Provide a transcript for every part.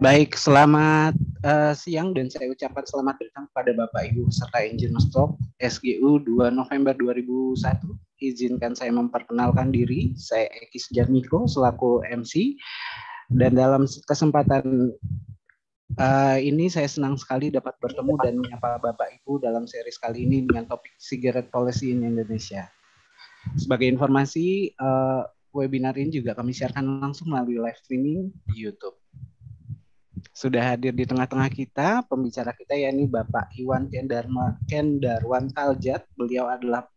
Baik, selamat uh, siang dan saya ucapkan selamat datang kepada Bapak Ibu serta Injil Stock SGU 2 November 2001. Izinkan saya memperkenalkan diri, saya Eki Sejarmiko selaku MC dan dalam kesempatan uh, ini saya senang sekali dapat bertemu dan menyapa Bapak Ibu dalam seri kali ini dengan topik cigarette policy in Indonesia. Sebagai informasi, uh, webinar ini juga kami siarkan langsung melalui live streaming di YouTube sudah hadir di tengah-tengah kita pembicara kita yakni Bapak Iwan Kendarma Kendarwan Kaljat. Beliau adalah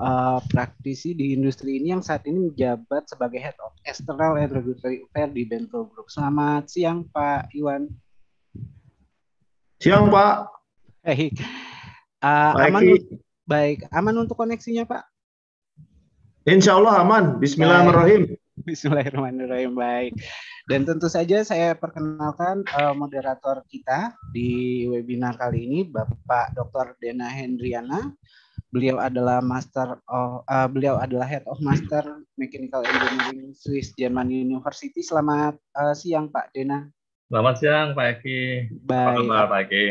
uh, praktisi di industri ini yang saat ini menjabat sebagai Head of External and Regulatory Affairs di Bentro Group. Selamat siang Pak Iwan. Siang Pak. Baik. Uh, baik. aman baik. Aman untuk koneksinya Pak? Insya Allah aman. Bismillahirrahmanirrahim. Baik. Bismillahirrahmanirrahim. Baik. Dan tentu saja saya perkenalkan uh, moderator kita di webinar kali ini Bapak Dr. Dena Hendriana. Beliau adalah master of, uh, beliau adalah head of master mechanical engineering Swiss German University. Selamat uh, siang Pak Dena. Selamat siang Pak Eki. Baik. Selamat Pak Eki?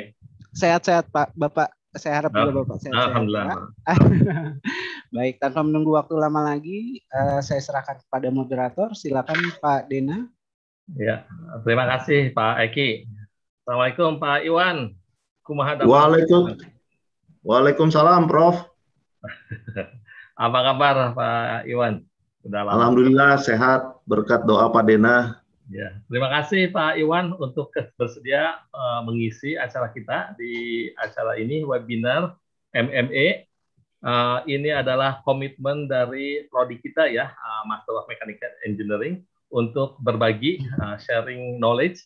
Sehat-sehat Pak Bapak saya harap juga ah, Bapak saya Alhamdulillah. Baik, tanpa menunggu waktu lama lagi, uh, saya serahkan kepada moderator. Silakan Pak Dena. Ya, terima kasih Pak Eki. Assalamualaikum Pak Iwan. Kumaha Waalaikum. Waalaikumsalam Prof. Apa kabar Pak Iwan? lama. Alhamdulillah sehat berkat doa Pak Dena. Ya, terima kasih Pak Iwan untuk bersedia uh, mengisi acara kita di acara ini webinar MME. Uh, ini adalah komitmen dari prodi kita ya, uh, Master of Mechanical Engineering untuk berbagi uh, sharing knowledge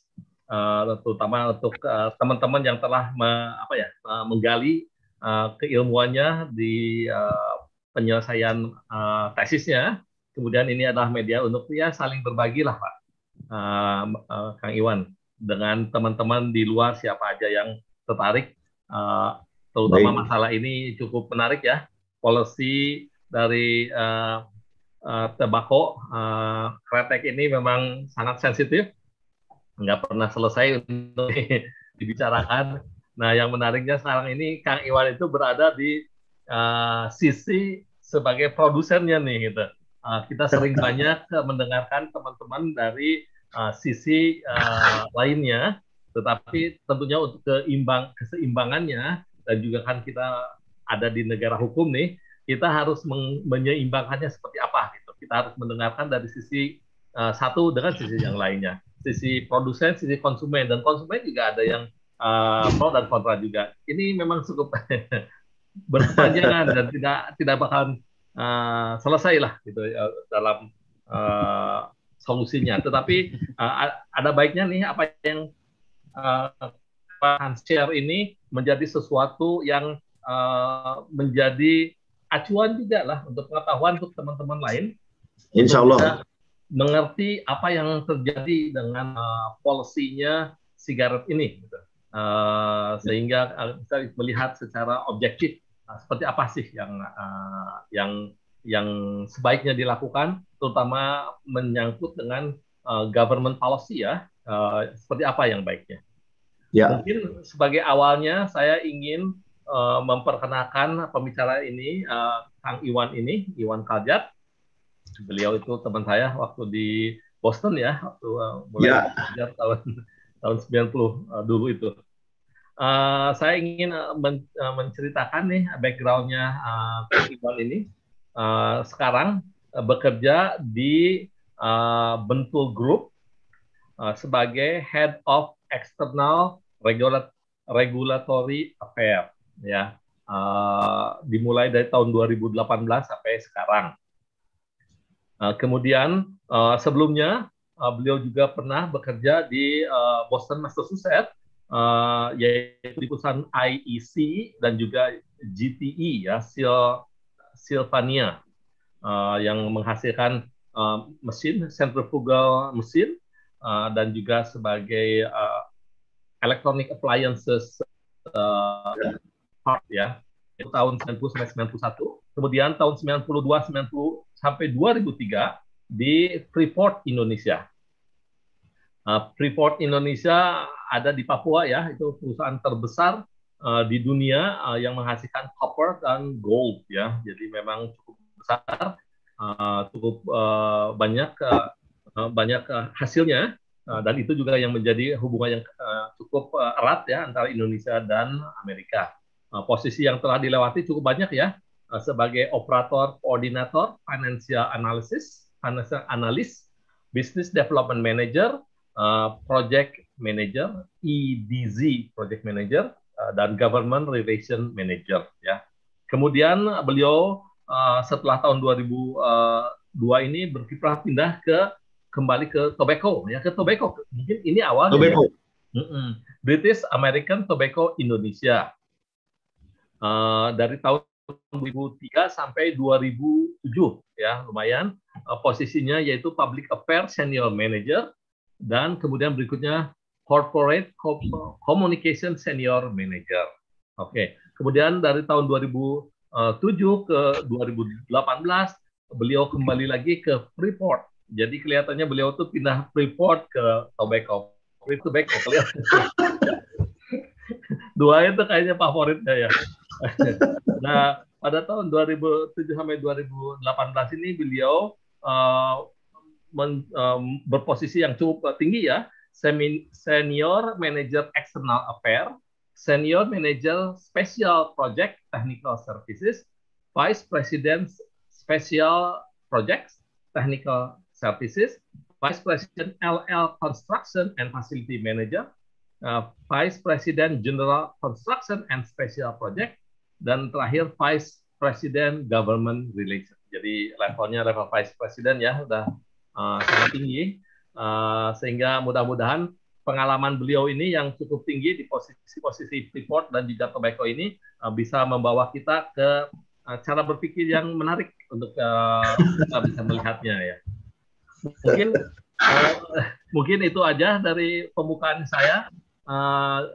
uh, terutama untuk teman teman-teman yang telah me, apa ya, uh, menggali uh, keilmuannya di uh, penyelesaian uh, tesisnya. Kemudian ini adalah media untuk ya saling berbagi lah Pak uh, uh, Kang Iwan dengan teman-teman di luar siapa aja yang tertarik uh, terutama Baik. masalah ini cukup menarik ya polisi dari uh, uh, tembakau uh, kretek ini memang sangat sensitif nggak pernah selesai untuk dibicarakan nah yang menariknya sekarang ini Kang Iwan itu berada di uh, sisi sebagai produsennya nih gitu Eh, kita sering banyak eh, mendengarkan teman-teman dari uh, sisi uh, lainnya, tetapi tentunya untuk keimbang keseimbangannya dan juga kan kita ada di negara hukum nih, kita harus menyeimbangkannya seperti apa gitu. Kita harus mendengarkan dari sisi uh, satu dengan sisi yang lainnya, sisi produsen, sisi konsumen dan konsumen juga ada yang uh, pro dan kontra juga. Ini memang cukup berkepanjangan dan tidak tidak bakalan Eh, selesailah gitu ya dalam uh, solusinya. Tetapi uh, ada baiknya nih apa yang uh, share ini menjadi sesuatu yang uh, menjadi acuan juga lah untuk pengetahuan untuk teman-teman lain. Insya Allah. Mengerti apa yang terjadi dengan uh, polisinya sigaret ini, gitu. uh, sehingga bisa melihat secara objektif Ah, seperti apa sih yang uh, yang yang sebaiknya dilakukan, terutama menyangkut dengan uh, government policy ya, uh, seperti apa yang baiknya. Ya. Mungkin sebagai awalnya saya ingin uh, memperkenalkan pembicara ini, uh, Kang Iwan ini, Iwan Kaljat. Beliau itu teman saya waktu di Boston ya, waktu uh, mulai ya. tahun tahun 90 uh, dulu itu. Eh, saya ingin eh, men eh, menceritakan nih backgroundnya uh, Iqbal ini. Uh, sekarang uh, bekerja di uh, Bentul Group uh, sebagai Head of External Regulat Regulatory Affairs, Ya, uh, dimulai dari tahun 2018 sampai sekarang. Uh, kemudian uh, sebelumnya uh, beliau juga pernah bekerja di uh, Boston, Massachusetts uh, yaitu di perusahaan IEC dan juga GTE ya Sil Silvania uh, eh, yang menghasilkan uh, mesin centrifugal mesin uh, dan juga sebagai uh, electronic appliances uh, part ya itu tahun 90 sampai 91 kemudian tahun 92 90 sampai 2003 di Freeport Indonesia Uh, Freeport Indonesia ada di Papua ya, itu perusahaan terbesar uh, di dunia uh, yang menghasilkan copper dan gold ya. Jadi memang cukup besar, uh, cukup uh, banyak uh, banyak hasilnya uh, dan itu juga yang menjadi hubungan yang uh, cukup uh, erat ya antara Indonesia dan Amerika. Uh, posisi yang telah dilewati cukup banyak ya uh, sebagai operator koordinator financial analysis, financial analyst, business development manager, Eh, project Manager, EDZ Project Manager, uh, dan Government Relation Manager. Ya. Kemudian beliau uh, setelah tahun 2002 ini berkiprah pindah ke kembali ke Tobacco, ya ke Tobacco. Mungkin ini awal. Ya. Tobacco. Ya. Mm -mm. British American Tobacco Indonesia. Uh, dari tahun 2003 sampai 2007 ya lumayan uh, posisinya yaitu public affairs senior manager dan kemudian berikutnya Corporate Communication Senior Manager. Oke. Okay. Kemudian dari tahun 2007 eh, ke 2018 beliau kembali lagi ke Freeport. Jadi kelihatannya beliau tuh pindah Freeport ke Tobacco. Itu Tobacco kelihatan. Dua itu kayaknya favoritnya ya. nah, pada tahun 2007 sampai 2018 ini beliau uh, men, um, berposisi yang cukup eh, tinggi ya, senior manager external affair, senior manager special project technical services, vice president special projects technical services, vice president LL construction and facility manager, uh, vice president general construction and special project, dan terakhir vice president government relations. Jadi levelnya level vice president ya, udah Eh, sangat tinggi uh, sehingga mudah-mudahan pengalaman beliau ini yang cukup tinggi di posisi-posisi Freeport dan juga Tobacco ini uh, bisa membawa kita ke uh, cara berpikir yang menarik untuk uh, kita bisa melihatnya ya mungkin uh, mungkin itu aja dari pembukaan saya uh,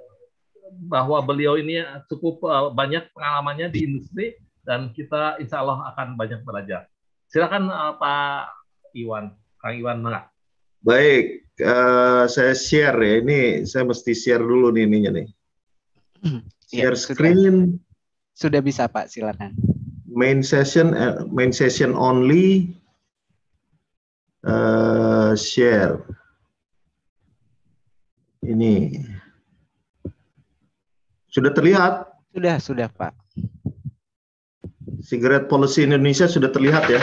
bahwa beliau ini cukup uh, banyak pengalamannya di industri dan kita insya Allah akan banyak belajar. Silakan uh, Pak Iwan. Kang Iwan Mangga. Baik, uh, saya share ya. Ini saya mesti share dulu nih ininya nih. Iya, share ya, screen. Sudah, sudah bisa Pak, silakan. Main session, uh, main session only. Uh, share. Ini. Sudah terlihat? Sudah, sudah Pak. Cigarette policy Indonesia sudah terlihat ya?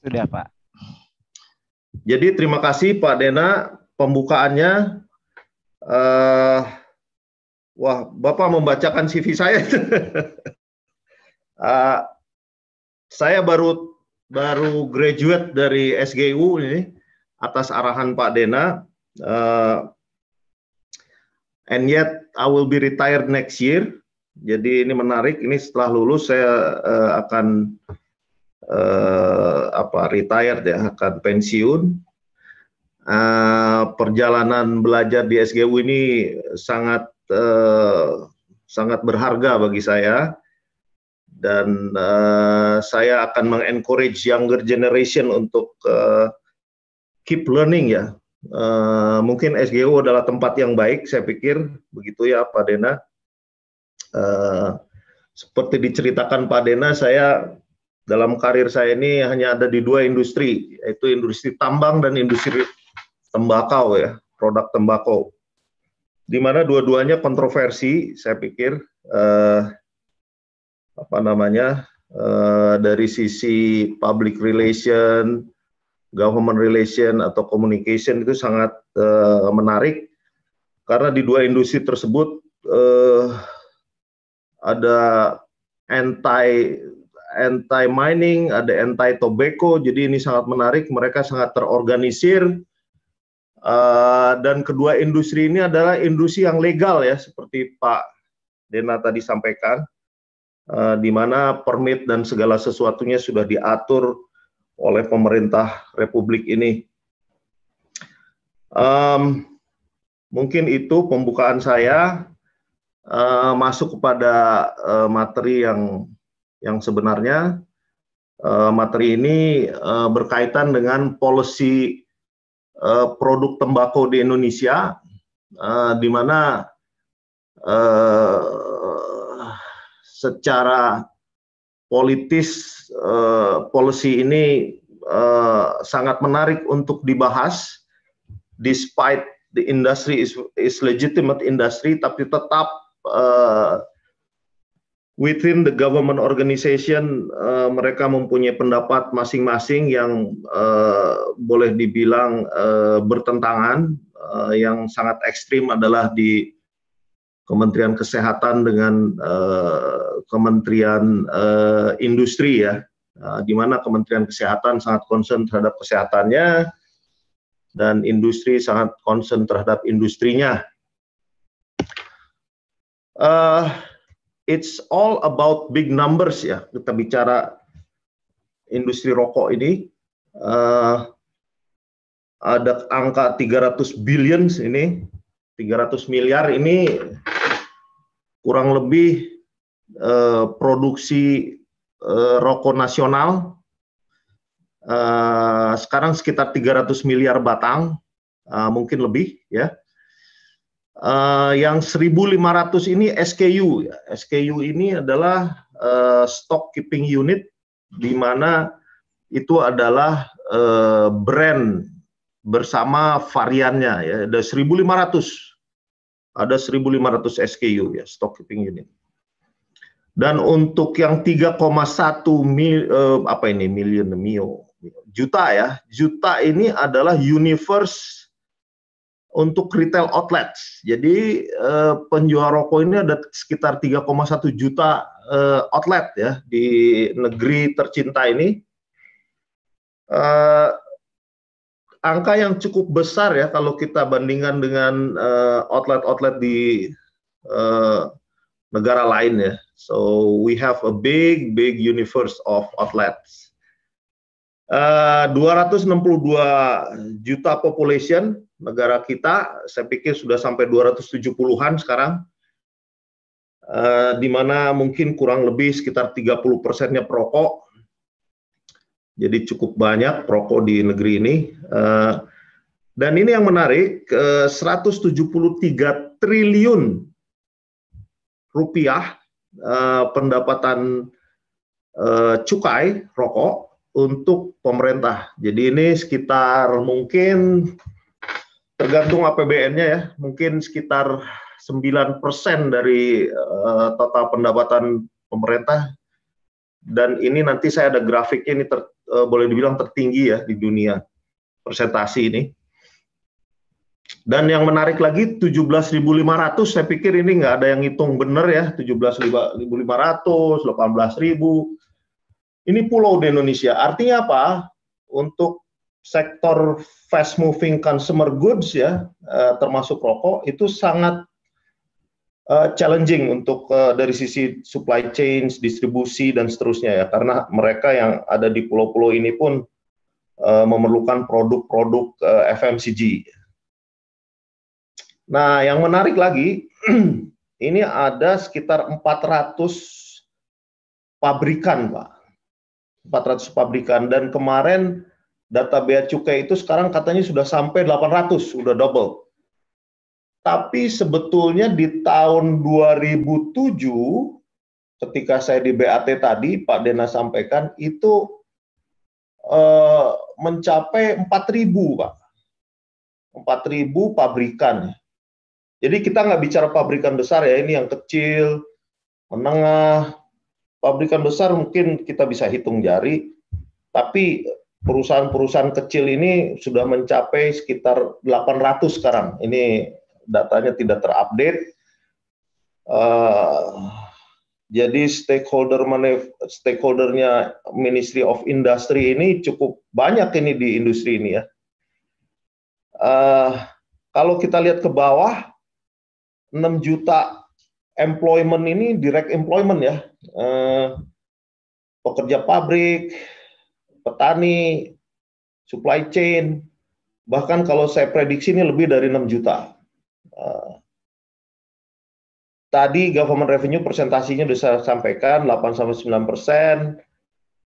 Sudah Pak. Jadi terima kasih Pak Dena pembukaannya. Uh, wah, Bapak membacakan CV saya. uh, saya baru baru graduate dari SGU ini atas arahan Pak Dena. Uh, and yet I will be retired next year. Jadi ini menarik. Ini setelah lulus saya uh, akan eh, apa retired ya akan pensiun eh, perjalanan belajar di SGU ini sangat eh, sangat berharga bagi saya dan eh, saya akan mengencourage younger generation untuk eh, keep learning ya Uh, mungkin SGU adalah tempat yang baik, saya pikir begitu ya Pak Dena. Uh, seperti diceritakan Pak Dena, saya dalam karir saya ini hanya ada di dua industri, yaitu industri tambang dan industri tembakau ya, produk tembakau. Di mana dua-duanya kontroversi, saya pikir eh, apa namanya eh, dari sisi public relation, government relation atau communication itu sangat eh, menarik karena di dua industri tersebut eh, ada anti anti mining, ada anti tobacco. Jadi ini sangat menarik. Mereka sangat terorganisir. Uh, dan kedua industri ini adalah industri yang legal ya, seperti Pak Dena tadi sampaikan, uh, di mana permit dan segala sesuatunya sudah diatur oleh pemerintah Republik ini. Um, mungkin itu pembukaan saya uh, masuk kepada uh, materi yang yang sebenarnya uh, materi ini uh, berkaitan dengan polisi uh, eh, produk tembakau di Indonesia, uh, di mana uh, secara politis uh, polisi ini uh, sangat menarik untuk dibahas, despite the industry is, is legitimate industry, tapi tetap uh, within the government organization uh, mereka mempunyai pendapat masing-masing yang uh, boleh dibilang uh, bertentangan uh, yang sangat ekstrim adalah di Kementerian Kesehatan dengan uh, Kementerian uh, Industri ya uh, di mana Kementerian Kesehatan sangat concern terhadap kesehatannya dan industri sangat concern terhadap industrinya uh, it's all about big numbers ya. Kita bicara industri rokok ini uh, ada angka 300 billion ini 300 miliar ini kurang lebih uh, produksi uh, rokok nasional uh, sekarang sekitar 300 miliar batang uh, mungkin lebih ya Uh, yang 1.500 ini SKU. SKU ini adalah uh, stock keeping unit di mana itu adalah uh, brand bersama variannya ya. Ada 1.500. Ada 1.500 SKU ya, stock keeping unit. Dan untuk yang 3,1 mil, uh, apa ini million mio juta ya. Juta ini adalah universe untuk retail outlet, Jadi eh, penjual rokok ini ada sekitar 3,1 juta eh, outlet ya di negeri tercinta ini. Eh, angka yang cukup besar ya kalau kita bandingkan dengan eh, outlet-outlet di eh, negara lain ya. So we have a big big universe of outlets. 262 eh, juta population negara kita, saya pikir sudah sampai 270-an sekarang, uh, di mana mungkin kurang lebih sekitar 30 persennya perokok, jadi cukup banyak perokok di negeri ini. Uh, dan ini yang menarik, 173 triliun rupiah pendapatan cukai rokok untuk pemerintah. Jadi ini sekitar mungkin tergantung APBN-nya ya, mungkin sekitar 9% dari uh, total pendapatan pemerintah dan ini nanti saya ada grafiknya ini ter, uh, boleh dibilang tertinggi ya di dunia presentasi ini. Dan yang menarik lagi 17.500 saya pikir ini nggak ada yang hitung benar ya 17.500, 18.000 ini pulau di Indonesia. Artinya apa? Untuk sektor fast moving consumer goods ya, eh, termasuk rokok itu sangat eh, challenging untuk eh, dari sisi supply chain, distribusi dan seterusnya ya karena mereka yang ada di pulau-pulau ini pun memerlukan produk-produk FMCG. Nah, yang menarik lagi ini ada sekitar 400 pabrikan, Pak. 400 pabrikan dan kemarin data bea cukai itu sekarang katanya sudah sampai 800, sudah double. Tapi sebetulnya di tahun 2007 ketika saya di BAT tadi Pak Dena sampaikan itu eh, mencapai 4.000, Pak. 4.000 pabrikan. Jadi kita nggak bicara pabrikan besar ya, ini yang kecil, menengah, Pabrikan besar mungkin kita bisa hitung jari, tapi perusahaan-perusahaan kecil ini sudah mencapai sekitar 800 sekarang. Ini datanya tidak terupdate. Uh, jadi stakeholder stakeholdernya Ministry of Industry ini cukup banyak ini di industri ini ya. Uh, kalau kita lihat ke bawah, 6 juta employment ini direct employment ya, eh, pekerja pabrik, petani, supply chain, bahkan kalau saya prediksi ini lebih dari 6 juta. Eh, tadi government revenue presentasinya sudah saya sampaikan 8 sampai 9 persen,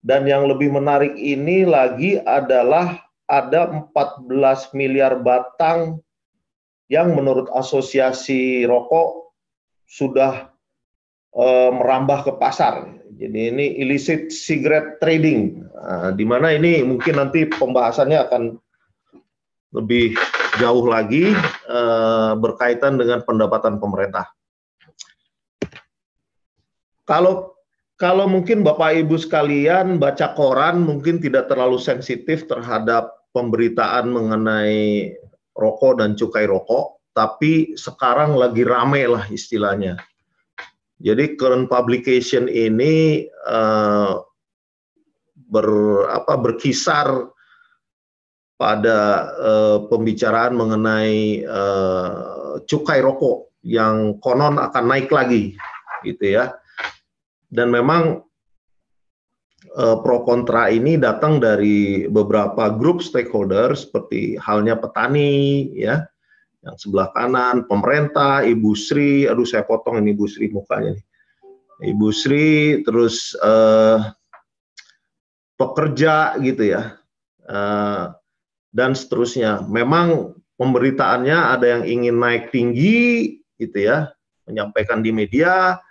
dan yang lebih menarik ini lagi adalah ada 14 miliar batang yang menurut asosiasi rokok sudah e, merambah ke pasar. Jadi ini illicit cigarette trading, nah, di mana ini mungkin nanti pembahasannya akan lebih jauh lagi e, berkaitan dengan pendapatan pemerintah. Kalau kalau mungkin Bapak Ibu sekalian baca koran mungkin tidak terlalu sensitif terhadap pemberitaan mengenai rokok dan cukai rokok tapi sekarang lagi rame lah istilahnya. Jadi current publication ini uh, ber apa berkisar pada uh, pembicaraan mengenai uh, cukai rokok yang konon akan naik lagi gitu ya. Dan memang uh, pro kontra ini datang dari beberapa grup stakeholder seperti halnya petani ya yang sebelah kanan pemerintah, Ibu Sri, aduh saya potong ini Ibu Sri mukanya nih. Ibu Sri, terus eh, pekerja gitu ya, eh, dan seterusnya. Memang pemberitaannya ada yang ingin naik tinggi gitu ya, menyampaikan di media,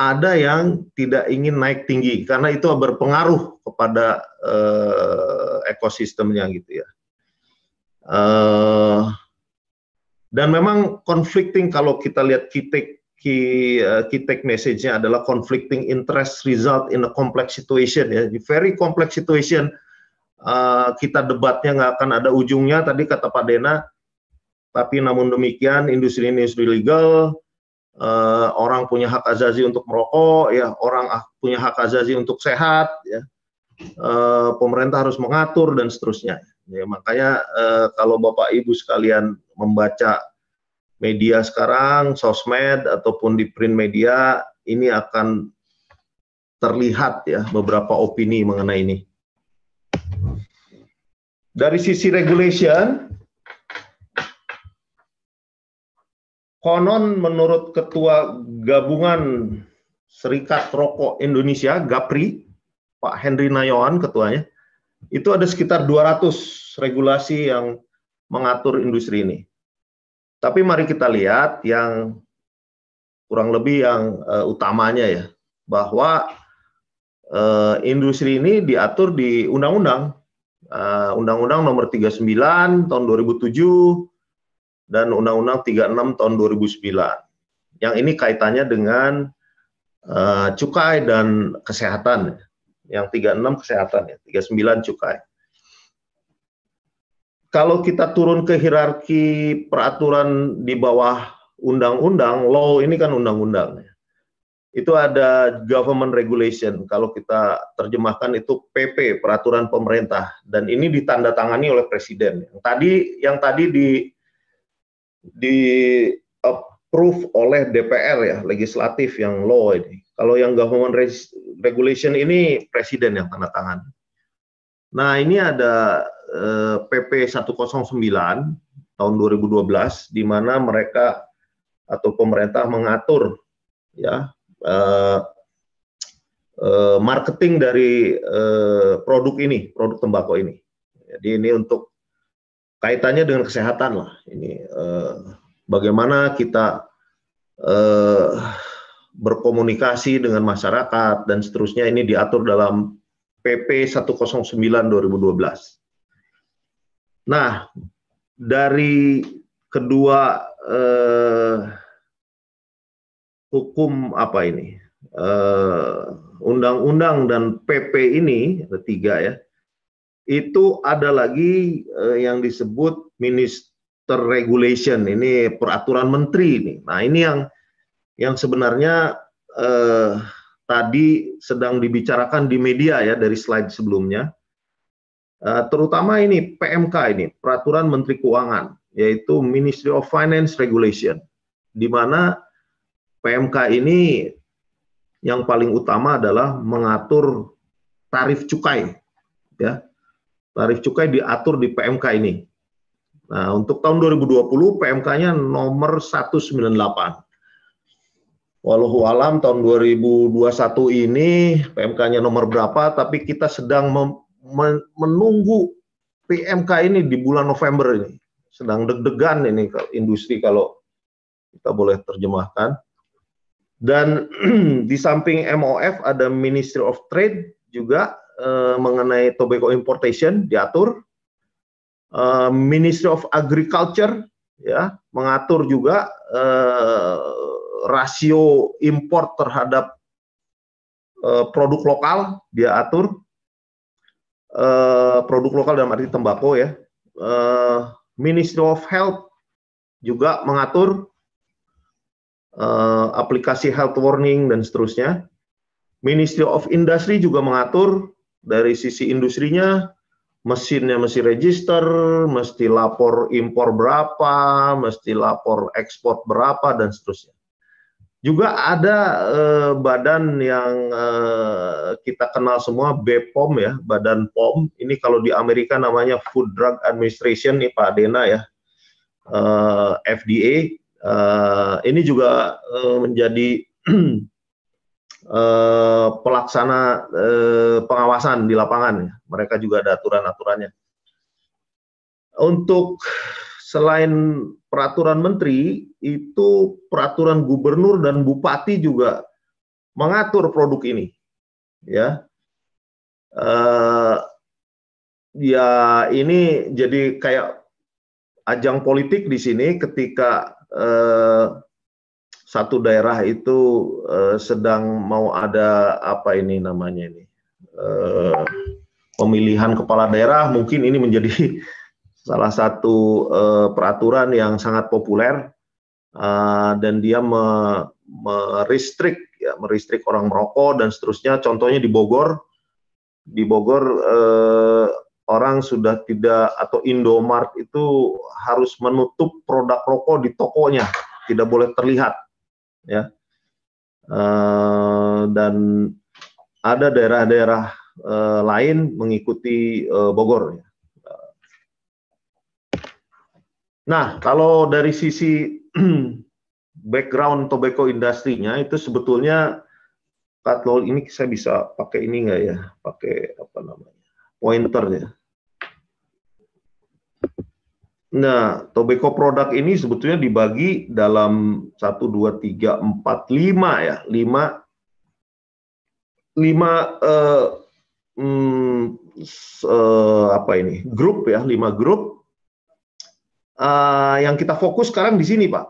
ada yang tidak ingin naik tinggi karena itu berpengaruh kepada eh, ekosistemnya gitu ya. Eh, dan memang conflicting kalau kita lihat key eh, take key, uh, key message-nya adalah conflicting interest result in a complex situation ya. Di very complex situation uh, kita debatnya nggak akan ada ujungnya tadi kata Pak Dena. Tapi namun demikian industri ini industri legal uh, orang punya hak azazi untuk merokok ya, orang ah, punya hak azazi untuk sehat ya. Uh, pemerintah harus mengatur dan seterusnya. Ya, makanya uh, kalau Bapak Ibu sekalian membaca media sekarang, sosmed ataupun di print media, ini akan terlihat ya beberapa opini mengenai ini. Dari sisi regulation, konon menurut Ketua Gabungan Serikat Rokok Indonesia, GAPRI, Pak Henry Nayoan ketuanya, itu ada sekitar 200 regulasi yang mengatur industri ini. Tapi mari kita lihat yang kurang lebih yang uh, utamanya ya, bahwa uh, industri ini diatur di undang-undang uh, undang-undang nomor 39 tahun 2007 dan undang-undang 36 tahun 2009. Yang ini kaitannya dengan uh, cukai dan kesehatan. Yang 36 kesehatan ya, 39 cukai kalau kita turun ke hierarki peraturan di bawah undang-undang, law ini kan undang-undang. Ya. Itu ada government regulation, kalau kita terjemahkan itu PP, peraturan pemerintah. Dan ini ditandatangani oleh presiden. Yang tadi yang tadi di di approve oleh DPR ya, legislatif yang law ini. Kalau yang government regulation ini presiden yang tanda tangan. Nah, ini ada PP eh, 109 tahun 2012 di mana mereka atau pemerintah mengatur ya uh, uh, marketing dari uh, produk ini, produk tembakau ini. Jadi ini untuk kaitannya dengan kesehatan lah. Ini uh, bagaimana kita uh, berkomunikasi dengan masyarakat dan seterusnya ini diatur dalam PP 109 2012. Nah, dari kedua eh, hukum apa ini eh, undang-undang dan PP ini ada tiga ya itu ada lagi eh, yang disebut minister regulation ini peraturan menteri ini nah ini yang yang sebenarnya eh, tadi sedang dibicarakan di media ya dari slide sebelumnya Eh, terutama ini PMK ini peraturan Menteri Keuangan yaitu Ministry of Finance Regulation di mana PMK ini yang paling utama adalah mengatur tarif cukai ya tarif cukai diatur di PMK ini Nah, untuk tahun 2020 PMK-nya nomor 198. Walau alam tahun 2021 ini PMK-nya nomor berapa, tapi kita sedang mem menunggu PMK ini di bulan November ini. Sedang deg-degan ini industri kalau kita boleh terjemahkan. Dan di samping MOF ada Ministry of Trade juga eh, mengenai tobacco importation diatur. Eh, Ministry of Agriculture ya mengatur juga eh, rasio import terhadap eh, produk lokal dia atur. Eh, produk lokal dalam arti tembakau ya. Uh, Ministry of Health juga mengatur uh, aplikasi health warning dan seterusnya. Ministry of Industry juga mengatur dari sisi industrinya mesinnya mesti register, mesti lapor impor berapa, mesti lapor ekspor berapa dan seterusnya. Juga ada eh, badan yang eh, kita kenal semua BPOM ya, Badan POM. Ini kalau di Amerika namanya Food Drug Administration nih Pak Dena ya. Eh, FDA eh, ini juga eh, menjadi eh, pelaksana eh, pengawasan di lapangan ya. Mereka juga ada aturan-aturannya. Untuk selain peraturan menteri, itu peraturan gubernur dan bupati juga mengatur produk ini. Ya, uh, ya ini jadi kayak ajang politik di sini ketika uh, satu daerah itu uh, sedang mau ada apa ini namanya ini uh, pemilihan kepala daerah mungkin ini menjadi salah satu uh, peraturan yang sangat populer uh, dan dia me, meristrik ya merestrik orang merokok dan seterusnya contohnya di Bogor di Bogor eh, orang sudah tidak atau Indomart itu harus menutup produk rokok di tokonya tidak boleh terlihat ya eh, dan ada daerah-daerah eh, lain mengikuti eh, Bogor ya. Nah, kalau dari sisi background tobacco industrinya itu sebetulnya katlol ini saya bisa pakai ini enggak ya? Pakai apa namanya? pointer ya. Nah, tobacco produk ini sebetulnya dibagi dalam 1 2 3 4 5 ya, 5 5 eh, hmm, eh, apa ini? grup ya, 5 grup uh, yang kita fokus sekarang di sini Pak,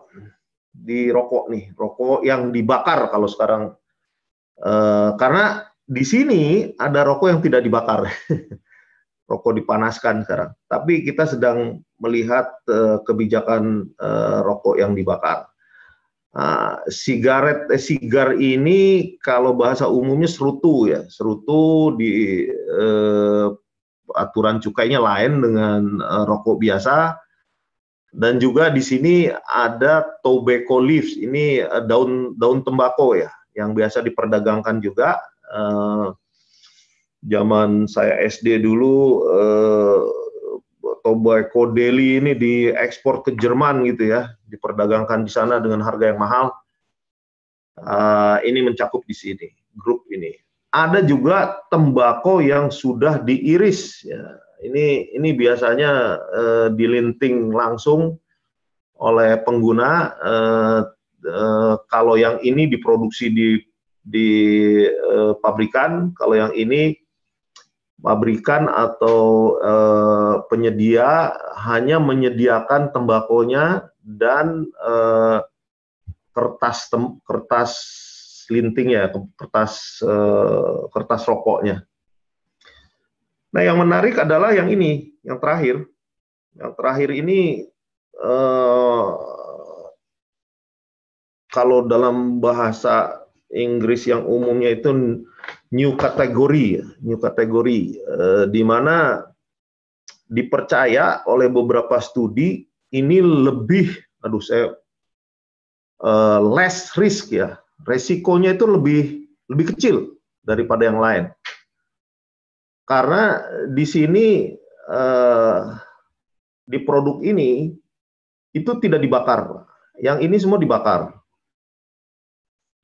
di rokok nih, rokok yang dibakar kalau sekarang uh, karena di sini ada rokok yang tidak dibakar, rokok dipanaskan sekarang. Tapi kita sedang melihat uh, kebijakan uh, rokok yang dibakar. Uh, sigaret eh, sigar ini kalau bahasa umumnya serutu ya serutu di uh, aturan cukainya lain dengan uh, rokok biasa dan juga di sini ada tobacco leaves, ini eh, daun daun tembakau ya, yang biasa diperdagangkan juga. Eh, zaman saya SD dulu eh, tobacco deli ini diekspor ke Jerman gitu ya, diperdagangkan di sana dengan harga yang mahal. Eh, ini mencakup di sini grup ini. Ada juga tembakau yang sudah diiris. Ya ini ini biasanya eh, dilinting langsung oleh pengguna. Eh, eh, kalau yang ini diproduksi di di pabrikan, kalau yang ini pabrikan atau penyedia hanya menyediakan tembakonya dan kertas tem, kertas linting ya kertas kertas rokoknya Nah, yang menarik adalah yang ini, yang terakhir. Yang terakhir ini eh, kalau dalam bahasa Inggris yang umumnya itu new kategori, ya, new kategori, eh, di mana dipercaya oleh beberapa studi ini lebih, aduh saya eh, less risk ya, resikonya itu lebih lebih kecil daripada yang lain. Karena di sini eh, di produk ini itu tidak dibakar. Yang ini semua dibakar.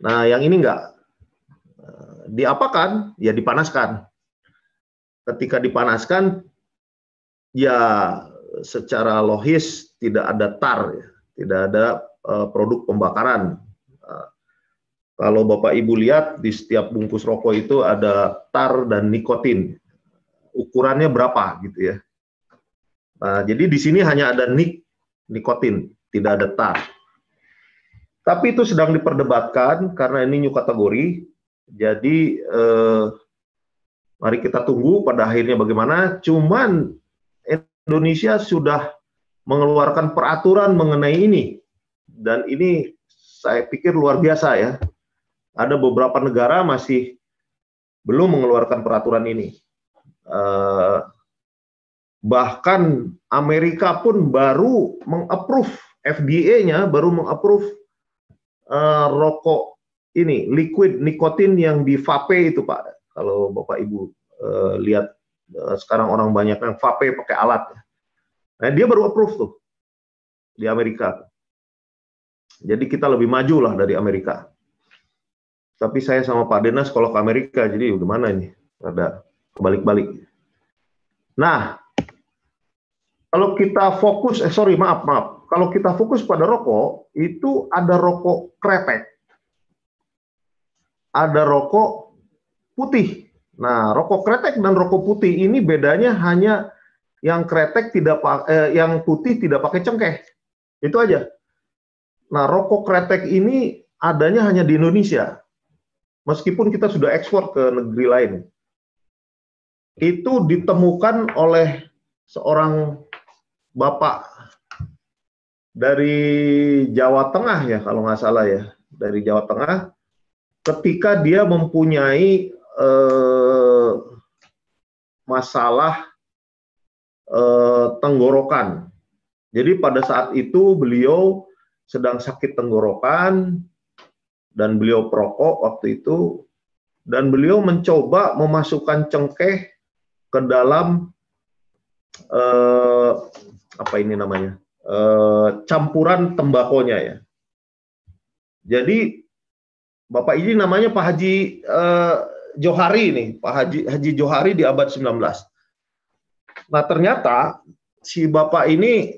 Nah, yang ini enggak. Eh, diapakan? Ya dipanaskan. Ketika dipanaskan, ya secara logis tidak ada tar, ya. tidak ada uh, produk pembakaran. Eh, kalau Bapak Ibu lihat di setiap bungkus rokok itu ada tar dan nikotin ukurannya berapa gitu ya. Nah, jadi di sini hanya ada nik nikotin, tidak ada tar. Tapi itu sedang diperdebatkan karena ini new kategori. Jadi eh, mari kita tunggu pada akhirnya bagaimana. Cuman Indonesia sudah mengeluarkan peraturan mengenai ini dan ini saya pikir luar biasa ya. Ada beberapa negara masih belum mengeluarkan peraturan ini. Eh, bahkan Amerika pun baru mengapprove FDA-nya baru mengapprove uh, rokok ini liquid nikotin yang di vape itu Pak. Kalau Bapak Ibu uh, lihat uh, sekarang orang banyak yang vape pakai alat. Ya. Nah, dia baru approve tuh di Amerika. Jadi kita lebih maju lah dari Amerika. Tapi saya sama Pak Denas kalau ke Amerika, jadi gimana ini? Ada Balik-balik. Nah, kalau kita fokus, eh sorry maaf maaf, kalau kita fokus pada rokok itu ada rokok kretek, ada rokok putih. Nah, rokok kretek dan rokok putih ini bedanya hanya yang kretek tidak eh, yang putih tidak pakai cengkeh, itu aja. Nah, rokok kretek ini adanya hanya di Indonesia, meskipun kita sudah ekspor ke negeri lain itu ditemukan oleh seorang bapak dari Jawa Tengah ya kalau nggak salah ya dari Jawa Tengah ketika dia mempunyai eh, masalah eh, tenggorokan. Jadi pada saat itu beliau sedang sakit tenggorokan dan beliau perokok waktu itu dan beliau mencoba memasukkan cengkeh ke dalam eh, apa ini namanya eh, campuran tembakonya ya. Jadi Bapak ini namanya Pak Haji eh, Johari nih, Pak Haji Haji Johari di abad 19. Nah ternyata si bapak ini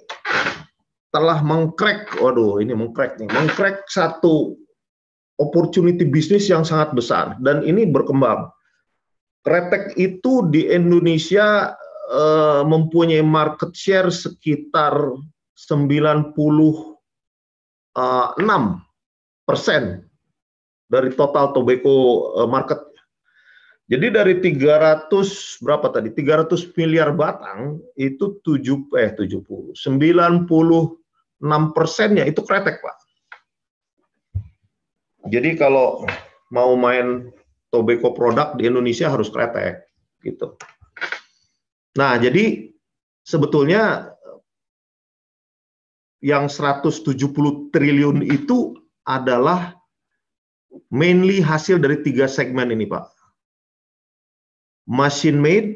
telah mengkrek, waduh ini mengkrek nih, mengkrek satu opportunity bisnis yang sangat besar dan ini berkembang. Kretek itu di Indonesia eh, mempunyai market share sekitar 96 persen dari total tobacco eh, market. Jadi dari 300 berapa tadi? 300 miliar batang itu 7 eh 70 96 persennya itu kretek pak. Jadi kalau mau main tobacco produk di Indonesia harus kretek gitu. Nah, jadi sebetulnya yang 170 triliun itu adalah mainly hasil dari tiga segmen ini, Pak. Machine made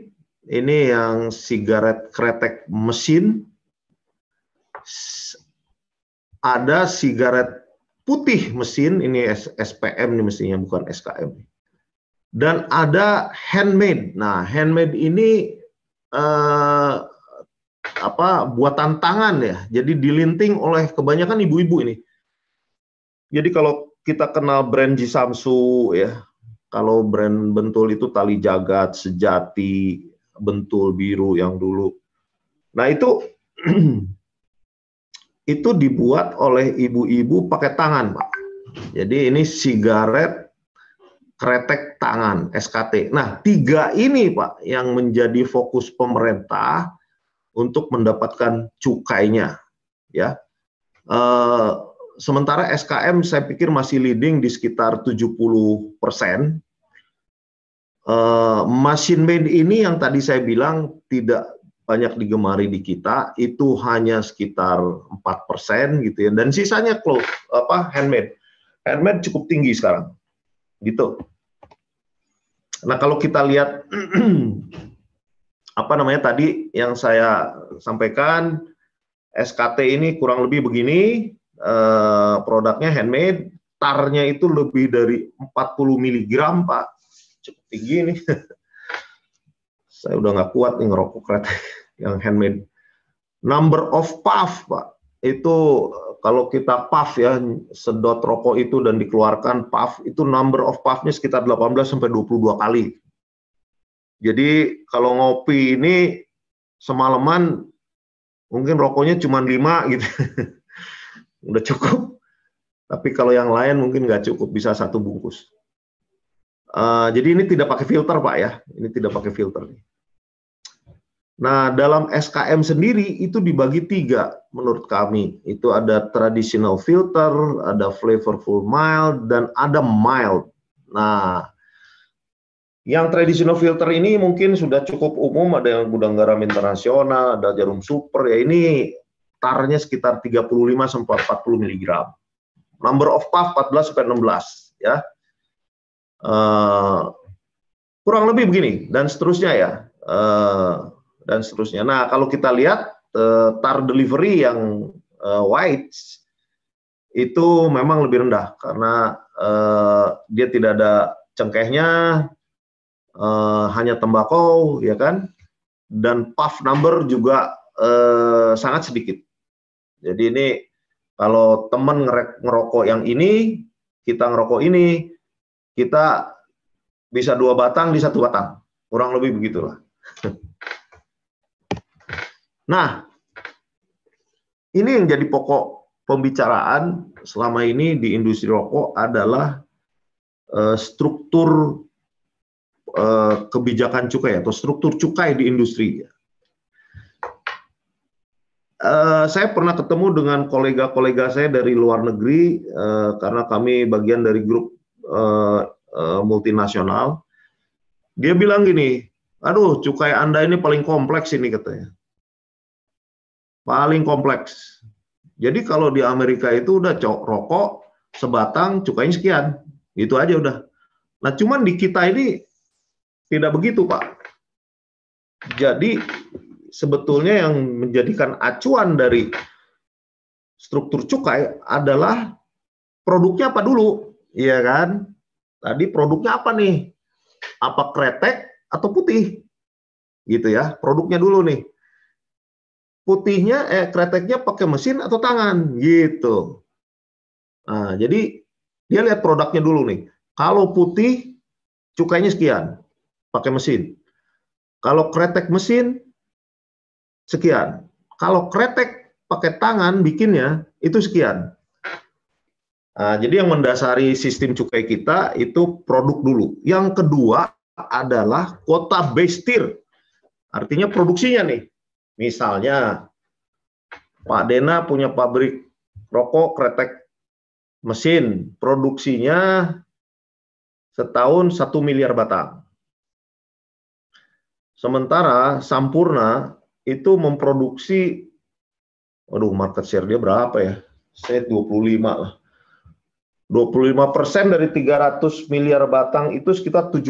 ini yang sigaret kretek mesin ada sigaret putih mesin ini SPM nih mestinya bukan SKM dan ada handmade. Nah, handmade ini eh, apa buatan tangan ya. Jadi dilinting oleh kebanyakan ibu-ibu ini. Jadi kalau kita kenal brand Jisamsu ya, kalau brand Bentul itu tali jagat, sejati, Bentul biru yang dulu. Nah, itu itu dibuat oleh ibu-ibu pakai tangan, Pak. Jadi ini sigaret kretek tangan SKT. Nah, tiga ini Pak yang menjadi fokus pemerintah untuk mendapatkan cukainya ya. E, sementara SKM saya pikir masih leading di sekitar 70 persen. E, machine made ini yang tadi saya bilang tidak banyak digemari di kita itu hanya sekitar empat persen gitu ya dan sisanya close apa handmade handmade cukup tinggi sekarang Gitu. Nah, kalau kita lihat apa namanya tadi yang saya sampaikan SKT ini kurang lebih begini, eh, produknya handmade, tarnya itu lebih dari 40 mg, Pak. Cukup tinggi nih. saya udah nggak kuat nih ngerokok kretek yang handmade. Number of puff, Pak, itu kalau kita puff ya sedot rokok itu dan dikeluarkan puff itu number of puffnya sekitar 18 sampai 22 kali. Jadi kalau ngopi ini semalaman mungkin rokoknya cuma 5 gitu. Udah cukup. Tapi kalau yang lain mungkin nggak cukup, bisa satu bungkus. Uh, jadi ini tidak pakai filter Pak ya, ini tidak pakai filter nih. Nah, dalam SKM sendiri itu dibagi tiga menurut kami. Itu ada traditional filter, ada flavorful mild, dan ada mild. Nah, yang traditional filter ini mungkin sudah cukup umum, ada yang gudang garam internasional, ada jarum super, ya ini tarnya sekitar 35 sampai 40 mg. Number of puff 14 sampai 16 ya. Uh, kurang lebih begini dan seterusnya ya. Uh, dan seterusnya. Nah, kalau kita lihat uh, tar delivery yang white eh, white itu memang lebih rendah karena uh, dia tidak ada cengkehnya, uh, hanya tembakau, ya kan? Dan puff number juga uh, sangat sedikit. Jadi ini kalau teman ngerokok yang ini, kita ngerokok ini, kita bisa dua batang di satu batang, kurang lebih begitulah. Nah, ini yang jadi pokok pembicaraan selama ini di industri rokok adalah uh, struktur uh, kebijakan cukai atau struktur cukai di industri. Uh, eh, saya pernah ketemu dengan kolega-kolega saya dari luar negeri uh, karena kami bagian dari grup uh, uh, multinasional. Dia bilang gini, aduh cukai anda ini paling kompleks ini katanya paling kompleks. Jadi kalau di Amerika itu udah cok rokok sebatang cukainya sekian, itu aja udah. Nah cuman di kita ini tidak begitu pak. Jadi sebetulnya yang menjadikan acuan dari struktur cukai adalah produknya apa dulu, iya kan? Tadi produknya apa nih? Apa kretek atau putih? Gitu ya, produknya dulu nih putihnya eh kreteknya pakai mesin atau tangan gitu. Nah, jadi dia lihat produknya dulu nih. Kalau putih cukainya sekian pakai mesin. Kalau kretek mesin sekian. Kalau kretek pakai tangan bikinnya itu sekian. Nah, jadi yang mendasari sistem cukai kita itu produk dulu. Yang kedua adalah kuota bestir, Artinya produksinya nih. Misalnya, Pak Dena punya pabrik rokok kretek mesin, produksinya setahun satu miliar batang. Sementara Sampurna itu memproduksi, aduh market share dia berapa ya? Saya 25 lah. 25 persen dari 300 miliar batang itu sekitar 75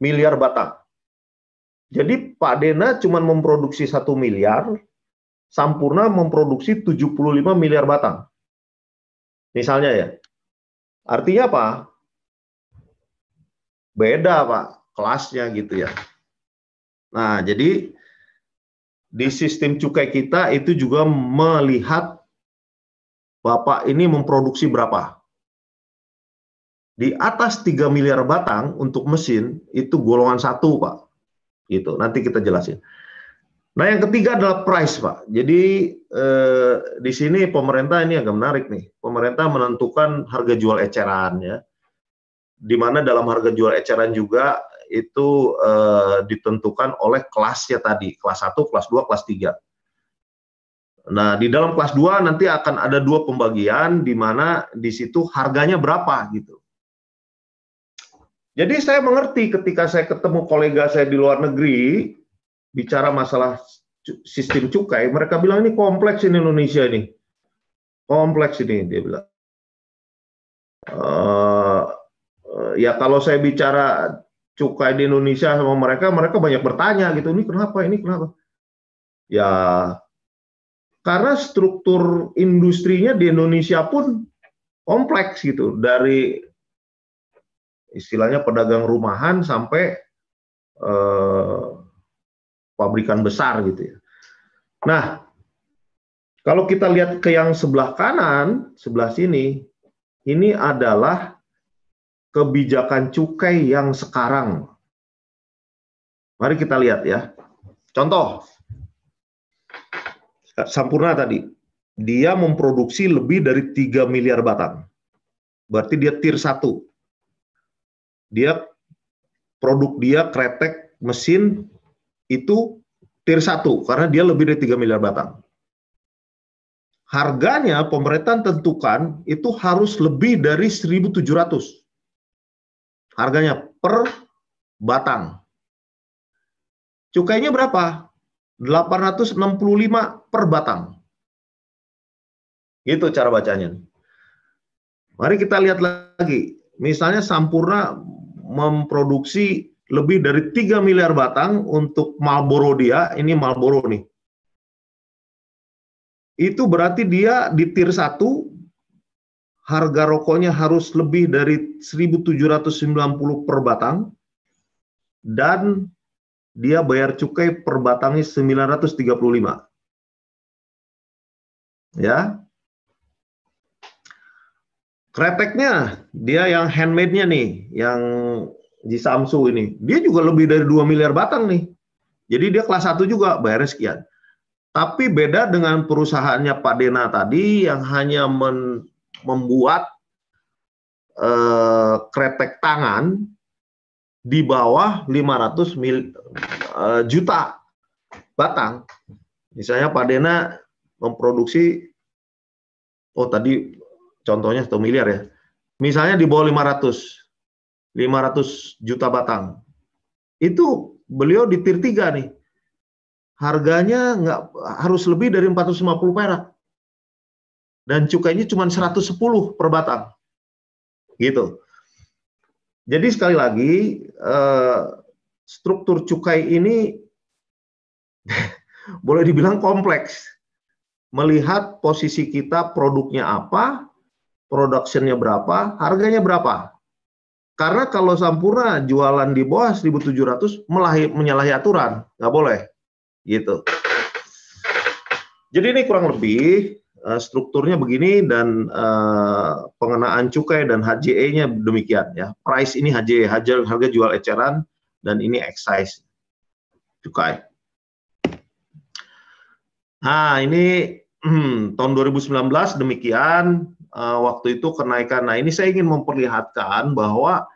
miliar batang. Jadi Pak Dena cuma memproduksi satu miliar, Sampurna memproduksi 75 miliar batang. Misalnya ya. Artinya apa? Beda, Pak, kelasnya gitu ya. Nah, jadi di sistem cukai kita itu juga melihat Bapak ini memproduksi berapa. Di atas 3 miliar batang untuk mesin itu golongan satu, Pak Gitu. Nanti kita jelasin. Nah, yang ketiga adalah price, Pak. Jadi eh, di sini pemerintah ini agak menarik nih. Pemerintah menentukan harga jual eceran ya. Di mana dalam harga jual eceran juga itu eh, ditentukan oleh kelasnya tadi, kelas 1, kelas 2, kelas 3. Nah, di dalam kelas 2 nanti akan ada dua pembagian di mana di situ harganya berapa gitu. Jadi saya mengerti ketika saya ketemu kolega saya di luar negeri bicara masalah sistem cukai, mereka bilang ini kompleks ini Indonesia ini. Kompleks ini dia bilang. Uh, ya kalau saya bicara cukai di Indonesia sama mereka, mereka banyak bertanya gitu, ini kenapa, ini kenapa? Ya karena struktur industrinya di Indonesia pun kompleks gitu dari istilahnya pedagang rumahan sampai eh, pabrikan besar gitu ya. Nah, kalau kita lihat ke yang sebelah kanan, sebelah sini, ini adalah kebijakan cukai yang sekarang. Mari kita lihat ya. Contoh, Sampurna tadi, dia memproduksi lebih dari 3 miliar batang. Berarti dia tier 1 dia produk dia kretek mesin itu tier 1 karena dia lebih dari 3 miliar batang. Harganya pemerintah tentukan itu harus lebih dari 1.700. Harganya per batang. Cukainya berapa? 865 per batang. Gitu cara bacanya. Mari kita lihat lagi. Misalnya Sampurna memproduksi lebih dari 3 miliar batang untuk Marlboro dia, ini Marlboro nih. Itu berarti dia di tier 1 harga rokoknya harus lebih dari 1790 per batang dan dia bayar cukai per batangnya 935. Ya. Kreteknya dia yang handmade-nya nih, yang di Samsung ini. Dia juga lebih dari 2 miliar batang nih. Jadi dia kelas 1 juga bayar sekian. Tapi beda dengan perusahaannya Pak Dena tadi yang hanya men, membuat eh, kretek tangan di bawah 500 mil, eh, juta batang. Misalnya Pak Dena memproduksi oh tadi contohnya 1 miliar ya. Misalnya di bawah 500, 500 juta batang. Itu beliau di tier 3 nih. Harganya nggak harus lebih dari 450 perak. Dan cukainya cuma 110 per batang. Gitu. Jadi sekali lagi eh, struktur cukai ini boleh dibilang kompleks. Melihat posisi kita produknya apa, productionnya berapa, harganya berapa. Karena kalau Sampurna jualan di bawah 1.700 melahi, menyalahi aturan, nggak boleh, gitu. Jadi ini kurang lebih eh, strukturnya begini dan eh, pengenaan cukai dan HJE-nya demikian ya. Price ini HJE, harga, harga jual eceran dan ini excise cukai. Nah, ini hmm, tahun 2019 demikian uh, waktu itu kenaikan. Nah, ini saya ingin memperlihatkan bahwa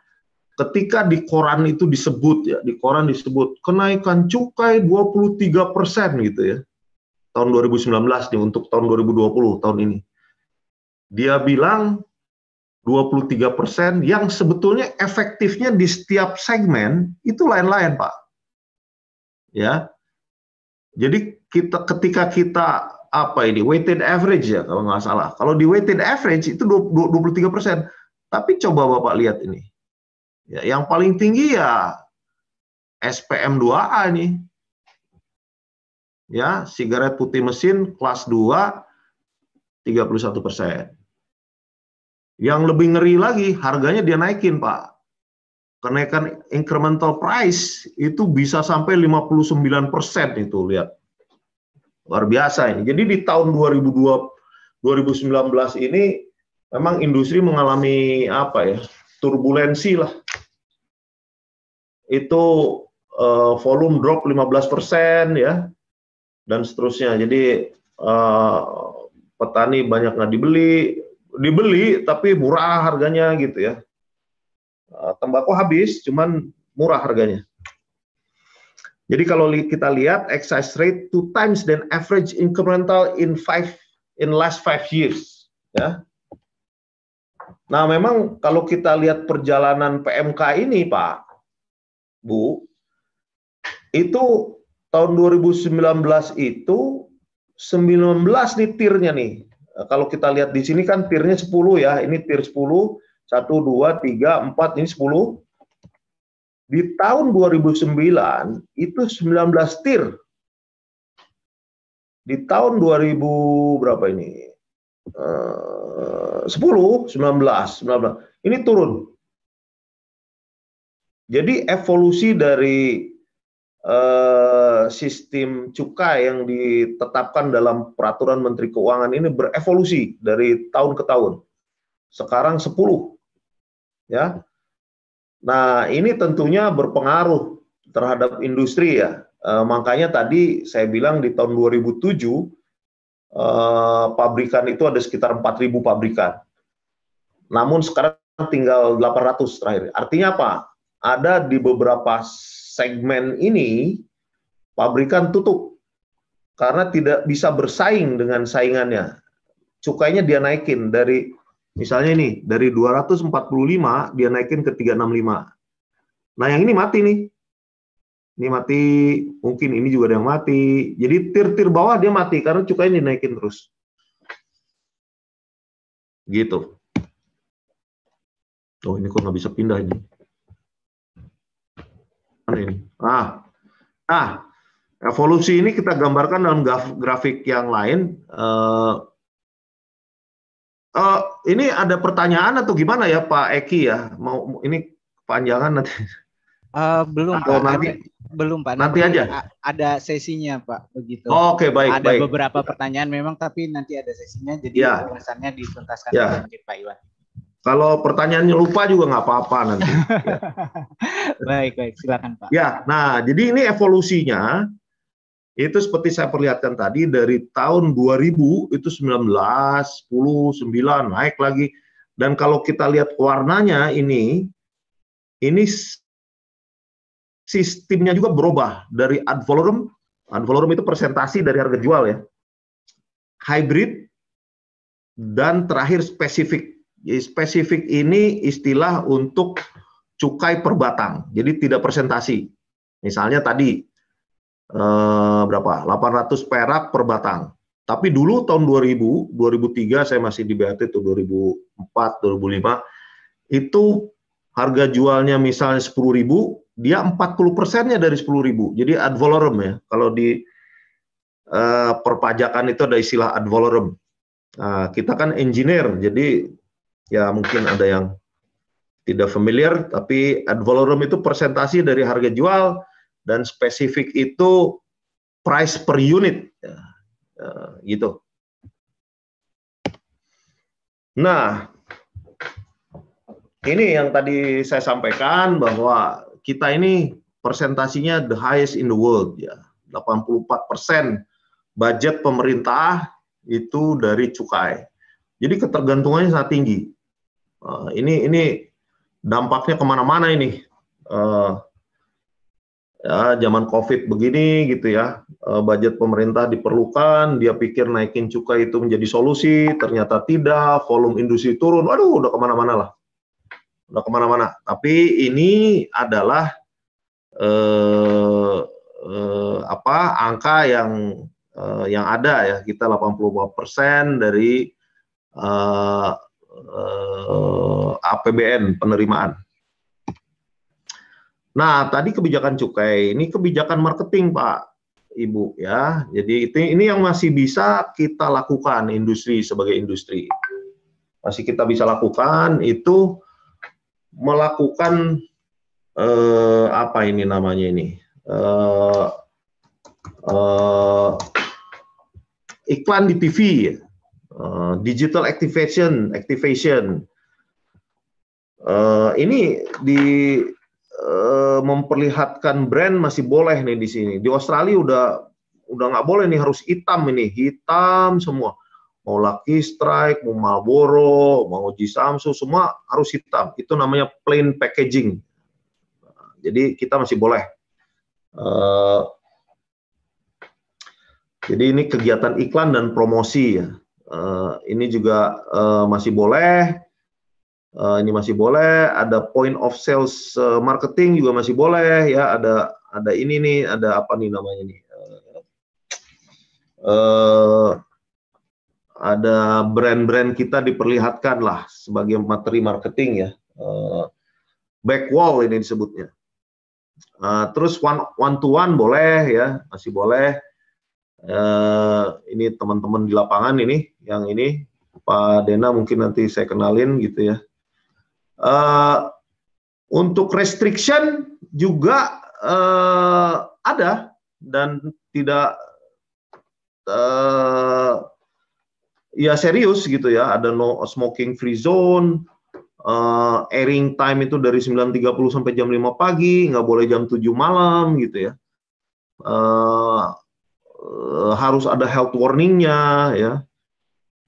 ketika di koran itu disebut ya, di koran disebut kenaikan cukai 23% gitu ya. Tahun 2019 nih untuk tahun 2020 tahun ini. Dia bilang 23% yang sebetulnya efektifnya di setiap segmen itu lain-lain, Pak. Ya. Jadi kita ketika kita apa ini weighted average ya kalau nggak salah. Kalau di weighted average itu 23 persen. Tapi coba Bapak lihat ini. Ya, yang paling tinggi ya SPM 2A nih. Ya, sigaret putih mesin kelas 2 31 persen. Yang lebih ngeri lagi, harganya dia naikin, Pak. Kenaikan incremental price itu bisa sampai 59 persen itu, lihat. Luar biasa ini. Jadi di tahun 2002 2019 ini memang industri mengalami apa ya? turbulensi lah. Itu uh, volume drop 15% ya dan seterusnya. Jadi uh, petani banyak nggak dibeli, dibeli tapi murah harganya gitu ya. Uh, tembakau habis cuman murah harganya. Jadi kalau li kita lihat excise rate two times dan average incremental in five in last five years, ya. Nah, memang kalau kita lihat perjalanan PMK ini, Pak, Bu, itu tahun 2019 itu 19 nih tirnya nih. Kalau kita lihat di sini kan tirnya 10 ya, ini tir 10, 1, 2, 3, 4, ini 10. Di tahun 2009 itu 19 tir. Di tahun 2000 berapa ini? Uh, 10, 19, 19. Ini turun. Jadi evolusi dari uh, sistem cukai yang ditetapkan dalam peraturan Menteri Keuangan ini berevolusi dari tahun ke tahun. Sekarang 10. Ya. Nah, ini tentunya berpengaruh terhadap industri ya. E, makanya tadi saya bilang di tahun 2007 e, eh, pabrikan itu ada sekitar 4.000 pabrikan. Namun sekarang tinggal 800 terakhir. Artinya apa? Ada di beberapa segmen ini pabrikan tutup karena tidak bisa bersaing dengan saingannya. Cukainya dia naikin dari Misalnya ini dari 245 dia naikin ke 365. Nah, yang ini mati nih. Ini mati, mungkin ini juga ada yang mati. Jadi tir-tir bawah dia mati karena ini naikin terus. Gitu. Oh, ini kok nggak bisa pindah ini. Mana ini? Ah. Ah. Evolusi ini kita gambarkan dalam grafik yang lain. Eh, Uh, ini ada pertanyaan atau gimana ya Pak Eki ya? Mau ini panjangan nanti. Uh, belum Pak. nanti belum Pak. Nanti, nanti aja. Ada sesinya Pak begitu. Oh, Oke, okay, baik Ada baik. beberapa pertanyaan memang tapi nanti ada sesinya jadi ya. urusannya dituntaskan ya. Mungkin, Pak Iwan. Kalau pertanyaannya lupa juga nggak apa-apa nanti. ya. baik, baik, silakan Pak. Ya, nah jadi ini evolusinya itu seperti saya perlihatkan tadi dari tahun 2000 itu 19, 10, 9 naik lagi dan kalau kita lihat warnanya ini ini sistemnya juga berubah dari ad valorem ad valorem itu presentasi dari harga jual ya hybrid dan terakhir spesifik spesifik ini istilah untuk cukai per batang jadi tidak presentasi misalnya tadi eh, berapa? 800 perak per batang. Tapi dulu tahun 2000, 2003 saya masih di BAT itu 2004, 2005 itu harga jualnya misalnya 10.000, dia 40 persennya dari 10.000. Jadi ad valorem ya. Kalau di eh, perpajakan itu ada istilah ad valorem. Nah, kita kan engineer, jadi ya mungkin ada yang tidak familiar, tapi ad valorem itu persentasi dari harga jual dan spesifik itu price per unit ya, ya, gitu. Nah, ini yang tadi saya sampaikan bahwa kita ini persentasinya the highest in the world ya. 84% budget pemerintah itu dari cukai. Jadi ketergantungannya sangat tinggi. Uh, ini ini dampaknya kemana-mana ini. Uh, ya zaman covid begini gitu ya eh, budget pemerintah diperlukan dia pikir naikin cukai itu menjadi solusi ternyata tidak volume industri turun waduh udah kemana-mana lah udah kemana-mana tapi ini adalah eh, eh, apa angka yang eh, yang ada ya kita 80% dari eh, eh, APBN penerimaan Nah, tadi kebijakan cukai, ini kebijakan marketing, Pak. Ibu ya. Jadi itu ini yang masih bisa kita lakukan industri sebagai industri. Masih kita bisa lakukan itu melakukan eh, apa ini namanya ini? Eh, eh, iklan di TV Uh, eh, digital activation, activation. Uh, ini di eh, memperlihatkan brand masih boleh nih di sini. Di Australia udah udah nggak boleh nih harus hitam ini hitam semua. Mau Lucky Strike, mau Marlboro, mau G Samsu, semua harus hitam. Itu namanya plain packaging. Jadi kita masih boleh. Uh, jadi ini kegiatan iklan dan promosi ya. Uh, ini juga uh, masih boleh uh, ini masih boleh, ada point of sales uh, marketing juga masih boleh ya, ada ada ini nih, ada apa nih namanya nih. Uh, ada brand-brand kita diperlihatkan lah sebagai materi marketing ya. Uh, back wall ini disebutnya. Uh, terus one one to one boleh ya, masih boleh. Uh, ini teman-teman di lapangan ini, yang ini Pak Dena mungkin nanti saya kenalin gitu ya. Eh, untuk restriction juga uh, ada dan tidak uh, ya serius gitu ya. Ada no smoking free zone, uh, airing time itu dari 9.30 sampai jam 5 pagi, nggak boleh jam 7 malam gitu ya. Uh, uh harus ada health warningnya ya.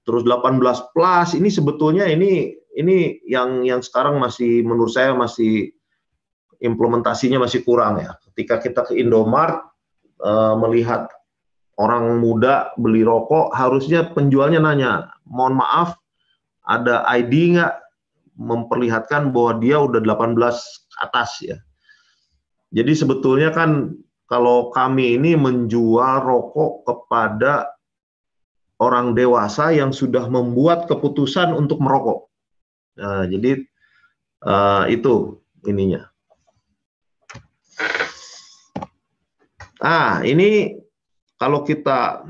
Terus 18 plus ini sebetulnya ini ini yang yang sekarang masih menurut saya masih implementasinya masih kurang ya. Ketika kita ke Indomart e, melihat orang muda beli rokok, harusnya penjualnya nanya, mohon maaf, ada ID nggak memperlihatkan bahwa dia udah 18 atas ya. Jadi sebetulnya kan kalau kami ini menjual rokok kepada orang dewasa yang sudah membuat keputusan untuk merokok. Nah, jadi uh, itu ininya. Ah, ini kalau kita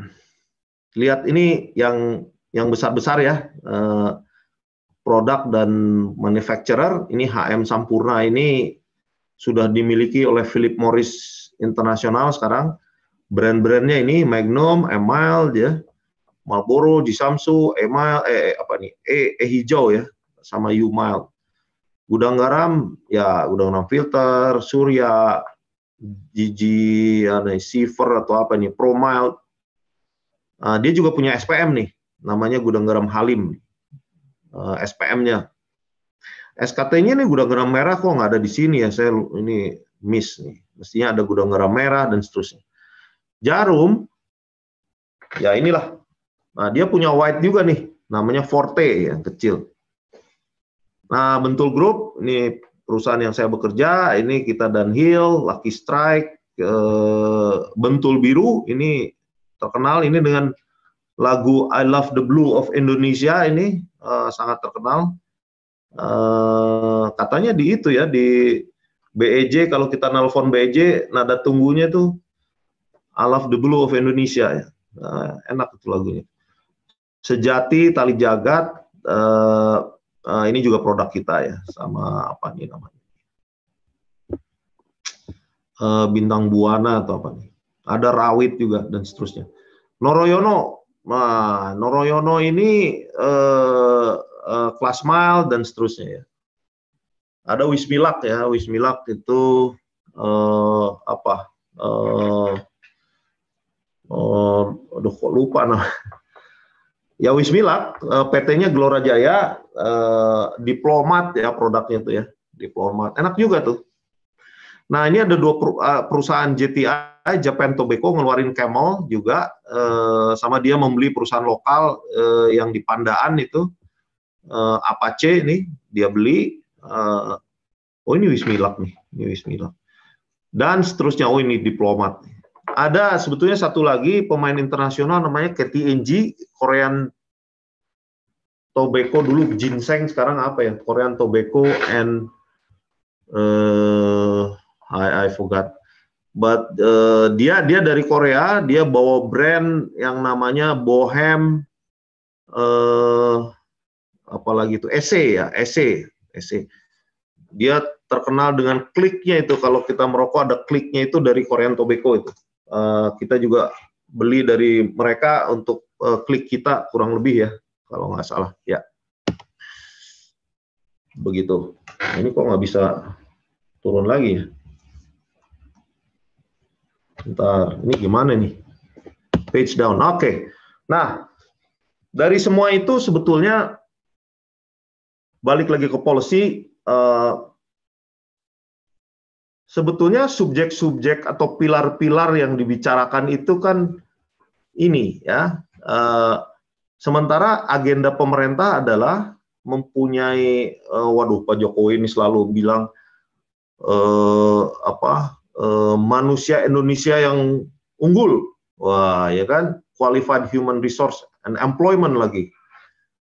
lihat ini yang yang besar-besar ya, uh, produk dan manufacturer ini HM Sampurna ini sudah dimiliki oleh Philip Morris Internasional sekarang. Brand-brandnya ini Magnum, Emile ya, Marlboro, Jisamsu, Emile, eh apa nih, eh, eh hijau ya, sama U-mild. Gudang garam, ya gudang garam filter, surya, GG, ada Siever atau apa nih, Pro Mild. Uh, ah, dia juga punya SPM nih, namanya gudang garam Halim. Uh, ah, SPM-nya. SKT-nya nih gudang garam merah kok nggak ada di sini ya, saya ini miss nih. Mestinya ada gudang garam merah dan seterusnya. Jarum, ya inilah. Nah, dia punya white juga nih, namanya Forte yang kecil. Nah, Bentul Group ini perusahaan yang saya bekerja, ini kita Hill, Lucky Strike, eh, Bentul Biru ini terkenal ini dengan lagu I Love the Blue of Indonesia ini uh, sangat terkenal. Uh, katanya di itu ya di BEJ kalau kita nelpon BEJ nada tunggunya itu I Love the Blue of Indonesia ya. Uh, enak itu lagunya. Sejati tali jagat uh, uh, ini juga produk kita ya sama apa nih namanya uh, bintang buana atau apa nih ada rawit juga dan seterusnya Noroyono nah Noroyono ini uh, uh, kelas mile dan seterusnya ya ada Wismilak ya Wismilak itu uh, apa uh, Oh, aduh kok lupa nah Ya Wismilak, eh, PT-nya Gelora Jaya, eh, diplomat ya produknya itu ya, diplomat. Enak juga tuh. Nah ini ada dua eh, perusahaan JTI, Japan Tobacco ngeluarin Camel juga, eh, sama dia membeli perusahaan lokal eh, yang di Pandaan itu, eh, Apache ini dia beli. Eh, oh ini Wismilak nih, ini Wismilak. Dan seterusnya, oh ini diplomat ada sebetulnya satu lagi pemain internasional namanya KTNG Korean Tobacco dulu ginseng sekarang apa ya Korean Tobacco and uh, I I forgot but uh, dia dia dari Korea dia bawa brand yang namanya Bohem uh, eh, apalagi itu SC ya SC SC, dia terkenal dengan kliknya itu kalau kita merokok ada kliknya itu dari Korean Tobacco itu Eh, kita juga beli dari mereka untuk uh, klik kita kurang lebih ya kalau nggak salah ya begitu nah, ini kok nggak bisa turun lagi ya ntar ini gimana nih page down oke okay. nah dari semua itu sebetulnya balik lagi ke polisi. uh, eh, sebetulnya subjek-subjek atau pilar-pilar yang dibicarakan itu kan ini ya. E, sementara agenda pemerintah adalah mempunyai e, waduh Pak Jokowi ini selalu bilang e, apa e, manusia Indonesia yang unggul. Wah, ya kan? Qualified human resource and employment lagi.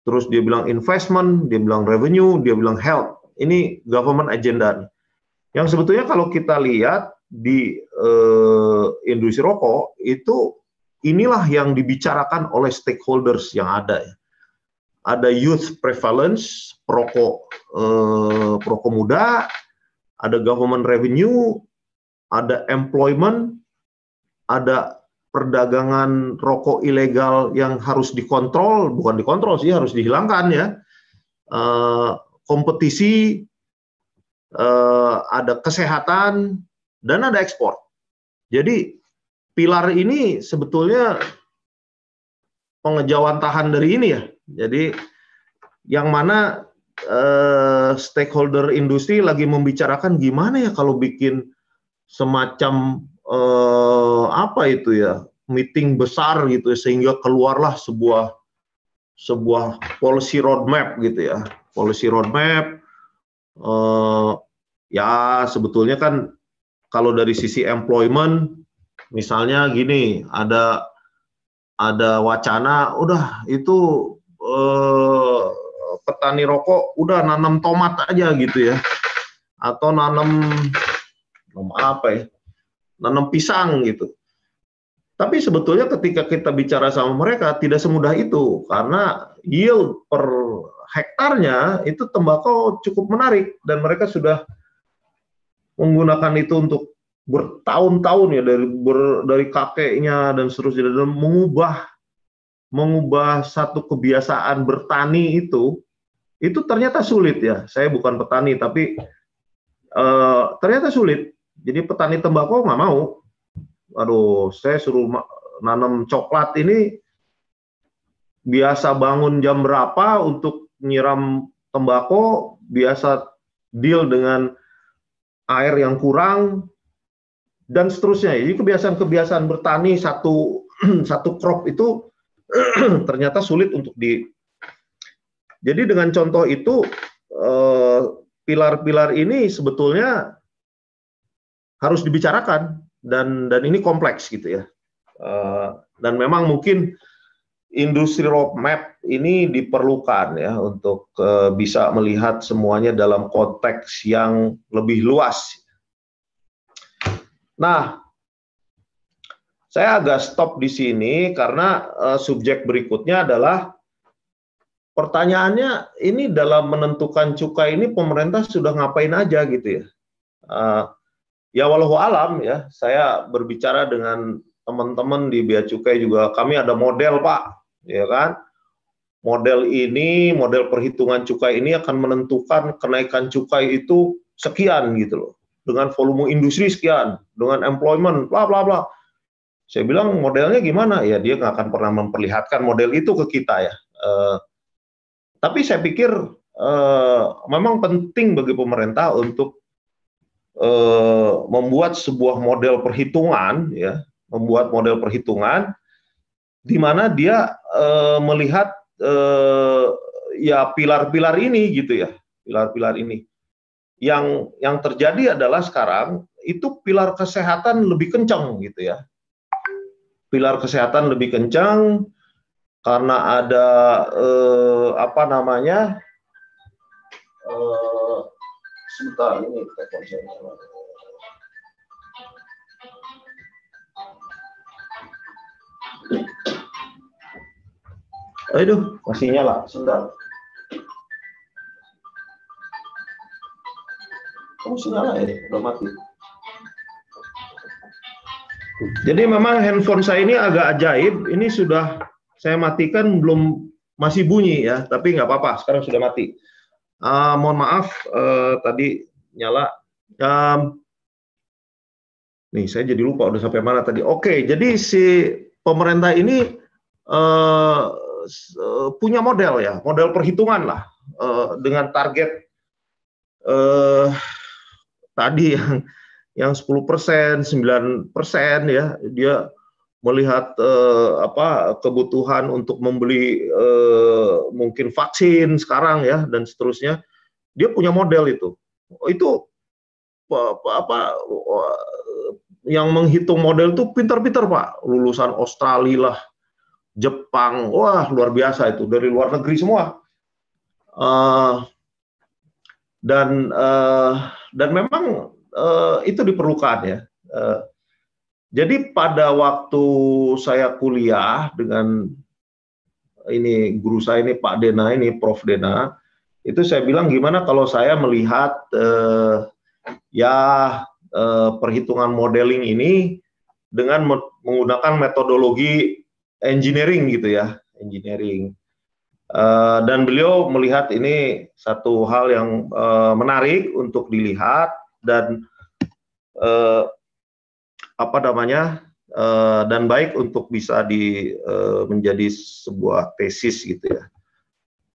Terus dia bilang investment, dia bilang revenue, dia bilang health. Ini government agenda nih yang sebetulnya kalau kita lihat di eh, industri rokok itu inilah yang dibicarakan oleh stakeholders yang ada ya. Ada youth prevalence, perokok eh, perokok muda, ada government revenue, ada employment, ada perdagangan rokok ilegal yang harus dikontrol, bukan dikontrol sih harus dihilangkan ya. Eh, kompetisi Eh, ada kesehatan dan ada ekspor. Jadi pilar ini sebetulnya pengejauhan tahan dari ini ya. Jadi yang mana eh, stakeholder industri lagi membicarakan gimana ya kalau bikin semacam eh, apa itu ya meeting besar gitu ya, sehingga keluarlah sebuah sebuah policy roadmap gitu ya policy roadmap uh, ya sebetulnya kan kalau dari sisi employment misalnya gini ada ada wacana udah itu uh, petani rokok udah nanam tomat aja gitu ya atau nanam nanam apa ya nanam pisang gitu tapi sebetulnya ketika kita bicara sama mereka tidak semudah itu karena yield per hektarnya itu tembakau cukup menarik dan mereka sudah menggunakan itu untuk bertahun-tahun ya dari ber, dari kakeknya dan seterusnya dan mengubah mengubah satu kebiasaan bertani itu itu ternyata sulit ya saya bukan petani tapi e, ternyata sulit jadi petani tembakau nggak mau aduh saya suruh nanam coklat ini biasa bangun jam berapa untuk nyiram tembakau biasa deal dengan air yang kurang dan seterusnya. Jadi kebiasaan-kebiasaan bertani satu satu crop itu ternyata sulit untuk di Jadi dengan contoh itu eh, pilar-pilar ini sebetulnya harus dibicarakan dan dan ini kompleks gitu ya. Eh, dan memang mungkin industri roadmap ini diperlukan ya untuk uh, bisa melihat semuanya dalam konteks yang lebih luas. Nah, saya agak stop di sini karena uh, subjek berikutnya adalah pertanyaannya ini dalam menentukan cukai ini pemerintah sudah ngapain aja gitu ya. Uh, ya walau alam ya, saya berbicara dengan teman-teman di Bea Cukai juga kami ada model Pak ya kan? Model ini, model perhitungan cukai ini akan menentukan kenaikan cukai itu sekian gitu loh. Dengan volume industri sekian, dengan employment, bla bla bla. Saya bilang modelnya gimana? Ya dia nggak akan pernah memperlihatkan model itu ke kita ya. Uh, tapi saya pikir uh, memang penting bagi pemerintah untuk uh, membuat sebuah model perhitungan ya, membuat model perhitungan di mana dia uh, melihat uh, ya pilar-pilar ini gitu ya, pilar-pilar ini. Yang yang terjadi adalah sekarang itu pilar kesehatan lebih kencang gitu ya. Pilar kesehatan lebih kencang karena ada eh, apa namanya? Eh, sebentar ini kita Aduh, masih nyala. Sebentar. Kamu masih nyala ya? Udah mati. Jadi memang handphone saya ini agak ajaib. Ini sudah saya matikan belum masih bunyi ya, tapi nggak apa-apa. Sekarang sudah mati. Uh, mohon maaf uh, tadi nyala. Um, nih saya jadi lupa udah sampai mana tadi. Oke, okay, jadi si pemerintah ini uh, Eh, punya model ya, model perhitungan lah uh, dengan target uh, tadi yang yang 10 persen, 9 persen ya, dia melihat uh, apa kebutuhan untuk membeli uh, mungkin vaksin sekarang ya dan seterusnya, dia punya model itu. Itu apa, apa yang menghitung model itu pinter-pinter pak, lulusan Australia lah, Jepang, wah luar biasa itu dari luar negeri semua. Uh, dan uh, dan memang uh, itu diperlukan ya. Uh, jadi pada waktu saya kuliah dengan ini guru saya ini Pak Dena ini Prof Dena itu saya bilang gimana kalau saya melihat uh, ya uh, perhitungan modeling ini dengan menggunakan metodologi engineering gitu ya, engineering. Uh, dan beliau melihat ini satu hal yang uh, menarik untuk dilihat dan uh, apa namanya uh, dan baik untuk bisa di uh, menjadi sebuah tesis gitu ya.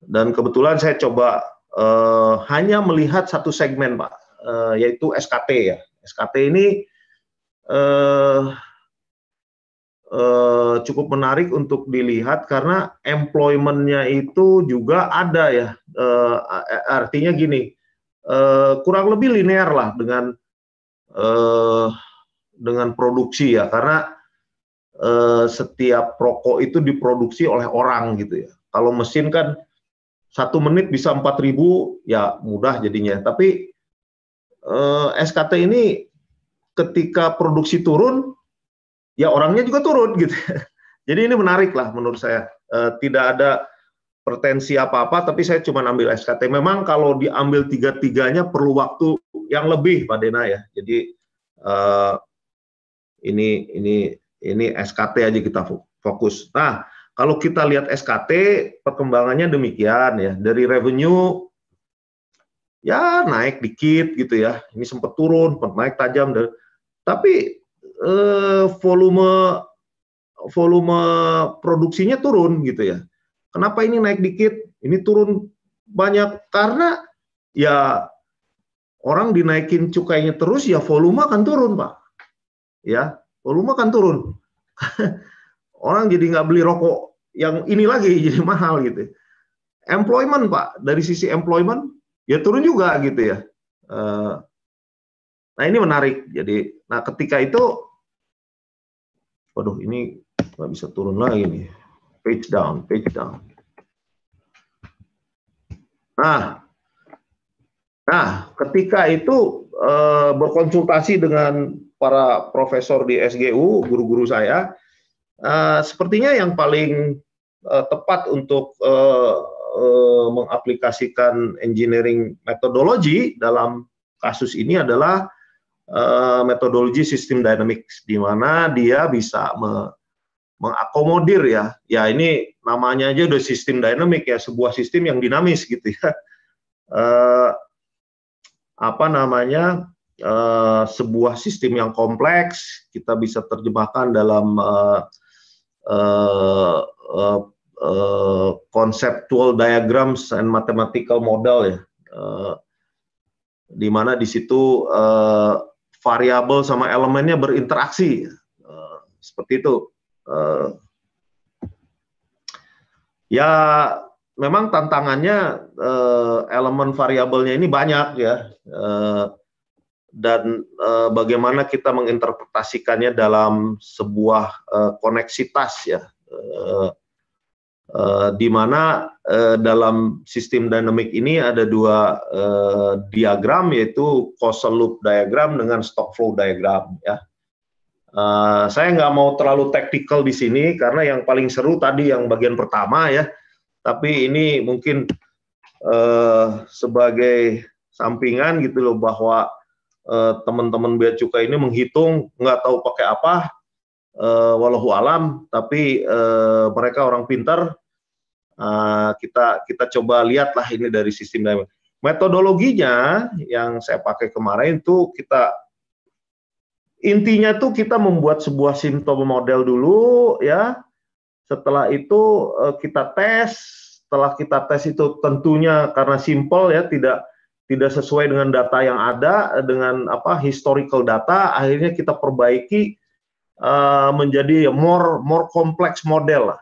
Dan kebetulan saya coba uh, hanya melihat satu segmen pak, uh, yaitu SKT ya. SKT ini uh, eh, cukup menarik untuk dilihat karena employmentnya itu juga ada ya. Eh, artinya gini, eh, kurang lebih linear lah dengan eh, dengan produksi ya, karena eh, setiap rokok itu diproduksi oleh orang gitu ya. Kalau mesin kan satu menit bisa 4000 ya mudah jadinya. Tapi eh, SKT ini ketika produksi turun ya orangnya juga turun gitu. Jadi ini menarik lah menurut saya. E, tidak ada pretensi apa-apa, tapi saya cuma ambil SKT. Memang kalau diambil tiga-tiganya perlu waktu yang lebih, Pak Dena ya. Jadi e, ini ini ini SKT aja kita fokus. Nah, kalau kita lihat SKT perkembangannya demikian ya. Dari revenue ya naik dikit gitu ya. Ini sempat turun, sempat naik tajam. Tapi eh, volume volume produksinya turun gitu ya. Kenapa ini naik dikit, ini turun banyak? Karena ya orang dinaikin cukainya terus ya volume akan turun, Pak. Ya, volume akan turun. orang jadi nggak beli rokok yang ini lagi jadi mahal gitu. Employment, Pak. Dari sisi employment ya turun juga gitu ya. Eh, nah, ini menarik. Jadi, nah ketika itu waduh ini nggak bisa turun lagi nih. Page down, page down. Nah, Nah, ketika itu e, berkonsultasi dengan para profesor di SGU, guru-guru saya, e, sepertinya yang paling e, tepat untuk e, e, mengaplikasikan engineering metodologi dalam kasus ini adalah Eh, metodologi sistem dynamics di mana dia bisa me mengakomodir ya. Ya ini namanya aja udah sistem dynamic ya, sebuah sistem yang dinamis gitu ya. Uh, apa namanya? Uh, sebuah sistem yang kompleks kita bisa terjemahkan dalam uh, uh, uh, uh, conceptual diagrams and mathematical model ya, uh, di mana di situ uh, variabel sama elemennya berinteraksi uh, seperti itu. Uh, ya memang tantangannya uh, elemen variabelnya ini banyak ya uh, dan uh, bagaimana kita menginterpretasikannya dalam sebuah uh, koneksitas ya. Uh, Uh, di mana uh, dalam sistem dinamik ini ada dua uh, diagram yaitu causal loop diagram dengan stock flow diagram ya. Uh, saya nggak mau terlalu teknikal di sini karena yang paling seru tadi yang bagian pertama ya. Tapi ini mungkin uh, sebagai sampingan gitu loh bahwa teman-teman bea cukai ini menghitung nggak tahu pakai apa uh, eh, walau alam tapi uh, mereka orang pintar uh, kita kita coba lihatlah ini dari sistem metodologinya yang saya pakai kemarin itu kita intinya tuh kita membuat sebuah simptom model dulu ya setelah itu uh, kita tes setelah kita tes itu tentunya karena simple ya tidak tidak sesuai dengan data yang ada dengan apa historical data akhirnya kita perbaiki Eh, menjadi more more kompleks model lah.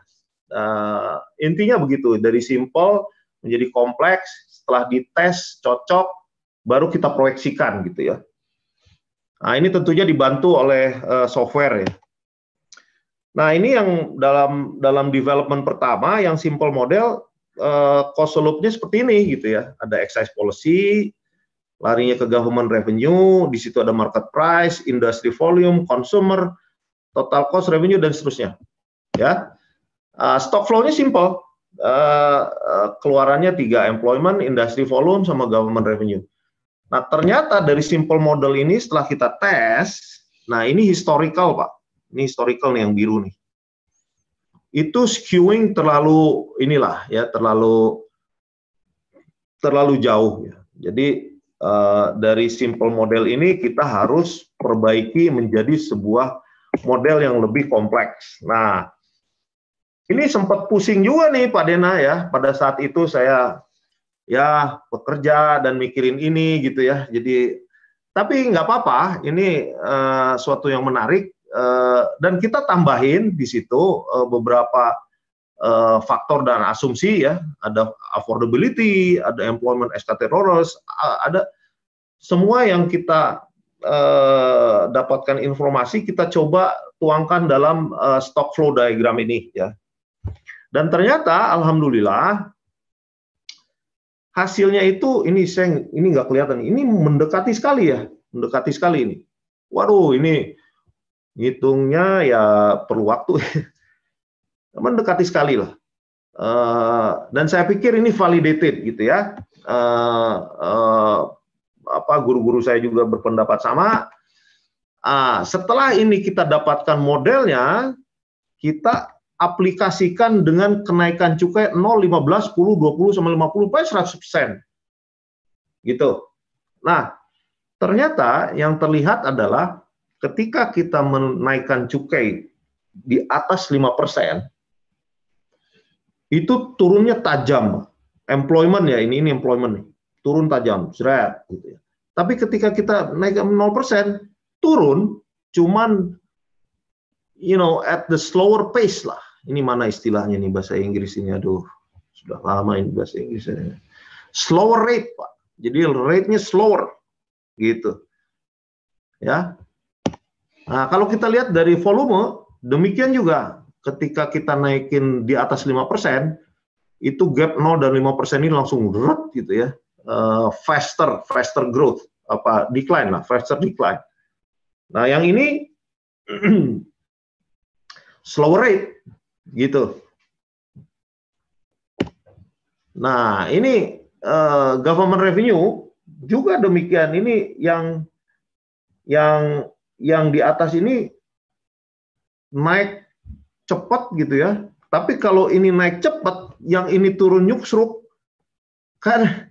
Uh, intinya begitu dari simple menjadi kompleks setelah dites cocok baru kita proyeksikan gitu ya. Nah, ini tentunya dibantu oleh uh, software ya. Nah, ini yang dalam dalam development pertama yang simple model uh, cost loopnya seperti ini gitu ya. Ada excise policy, larinya ke government revenue, di situ ada market price, industry volume, consumer, total cost, revenue dan seterusnya. Ya, uh, stock flow-nya simple, uh, uh, keluarannya tiga employment, industry volume, sama government revenue. Nah ternyata dari simple model ini setelah kita tes, nah ini historical pak, ini historical nih yang biru nih, itu skewing terlalu inilah ya terlalu terlalu jauh ya. Jadi uh, dari simple model ini kita harus perbaiki menjadi sebuah model yang lebih kompleks. Nah, ini sempat pusing juga nih Pak Dena ya. Pada saat itu saya ya bekerja dan mikirin ini gitu ya. Jadi tapi nggak apa-apa, ini uh, suatu yang menarik uh, dan kita tambahin di situ uh, beberapa uh, faktor dan asumsi ya. Ada affordability, ada employment SKT Roros, ada semua yang kita eh, dapatkan informasi kita coba tuangkan dalam eh, stock flow diagram ini ya. Dan ternyata alhamdulillah hasilnya itu ini saya ini nggak kelihatan ini mendekati sekali ya mendekati sekali ini waduh ini ngitungnya ya perlu waktu mendekati sekali lah uh, dan saya pikir ini validated gitu ya uh, uh, apa guru-guru saya juga berpendapat sama. Ah, setelah ini kita dapatkan modelnya, kita aplikasikan dengan kenaikan cukai 0, 15, 10, 20, sama 50, sampai 100 persen. Gitu. Nah, ternyata yang terlihat adalah ketika kita menaikkan cukai di atas 5 persen, itu turunnya tajam. Employment ya, ini ini employment Turun tajam, seret gitu ya. Tapi ketika kita naik 0% turun cuman you know at the slower pace lah. Ini mana istilahnya nih bahasa Inggris ini aduh sudah lama ini bahasa Inggrisnya. Slower rate Pak. Jadi rate-nya slower gitu. Ya. Nah, kalau kita lihat dari volume demikian juga ketika kita naikin di atas 5%, itu gap 0 dan 5% ini langsung rut gitu ya uh, faster faster growth apa decline lah faster decline. Nah yang ini slow rate gitu. Nah ini uh, government revenue juga demikian ini yang yang yang di atas ini naik cepat gitu ya. Tapi kalau ini naik cepat, yang ini turun nyuksruk, kan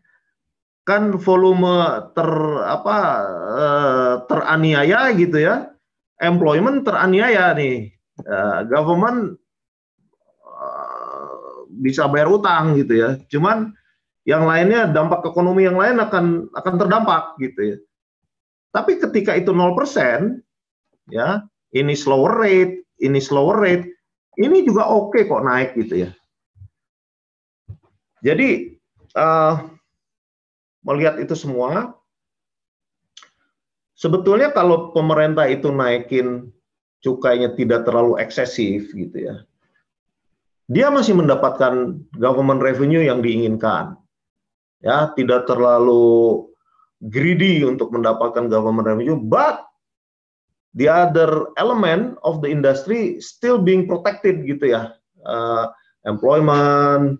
kan volume ter apa eh, teraniaya gitu ya employment teraniaya nih eh, government eh, bisa bayar utang gitu ya cuman yang lainnya dampak ekonomi yang lain akan akan terdampak gitu ya tapi ketika itu 0% ya ini slower rate ini slower rate ini juga oke okay kok naik gitu ya jadi uh, melihat itu semua, sebetulnya kalau pemerintah itu naikin cukainya tidak terlalu eksesif gitu ya, dia masih mendapatkan government revenue yang diinginkan. Ya, tidak terlalu greedy untuk mendapatkan government revenue, but the other element of the industry still being protected gitu ya. Uh, employment,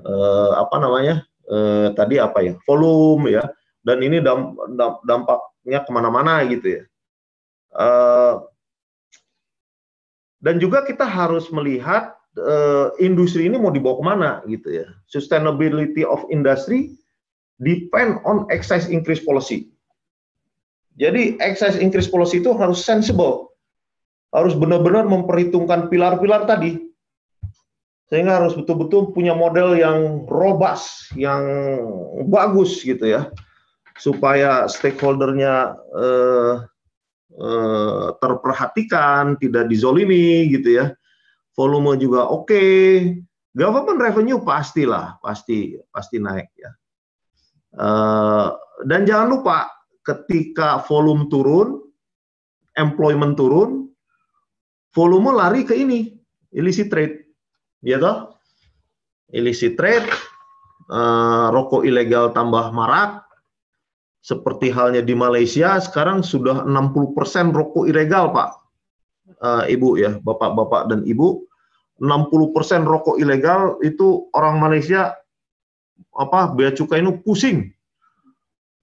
uh, apa namanya, eh, tadi apa ya volume ya dan ini damp dampaknya kemana-mana gitu ya eh, dan juga kita harus melihat eh, industri ini mau dibawa kemana gitu ya sustainability of industry depend on excess increase policy jadi excess increase policy itu harus sensible harus benar-benar memperhitungkan pilar-pilar tadi sehingga harus betul-betul punya model yang robust, yang bagus gitu ya, supaya stakeholdernya eh, eh, terperhatikan, tidak dizolimi gitu ya, volume juga oke, okay. government revenue pastilah, pasti pasti naik ya. Eh, dan jangan lupa ketika volume turun, employment turun, volume lari ke ini illicit trade ya toh illicit trade eh, rokok ilegal tambah marak seperti halnya di Malaysia sekarang sudah 60% rokok ilegal Pak uh, Ibu ya Bapak-bapak dan Ibu 60% rokok ilegal itu orang Malaysia apa bea cukai itu pusing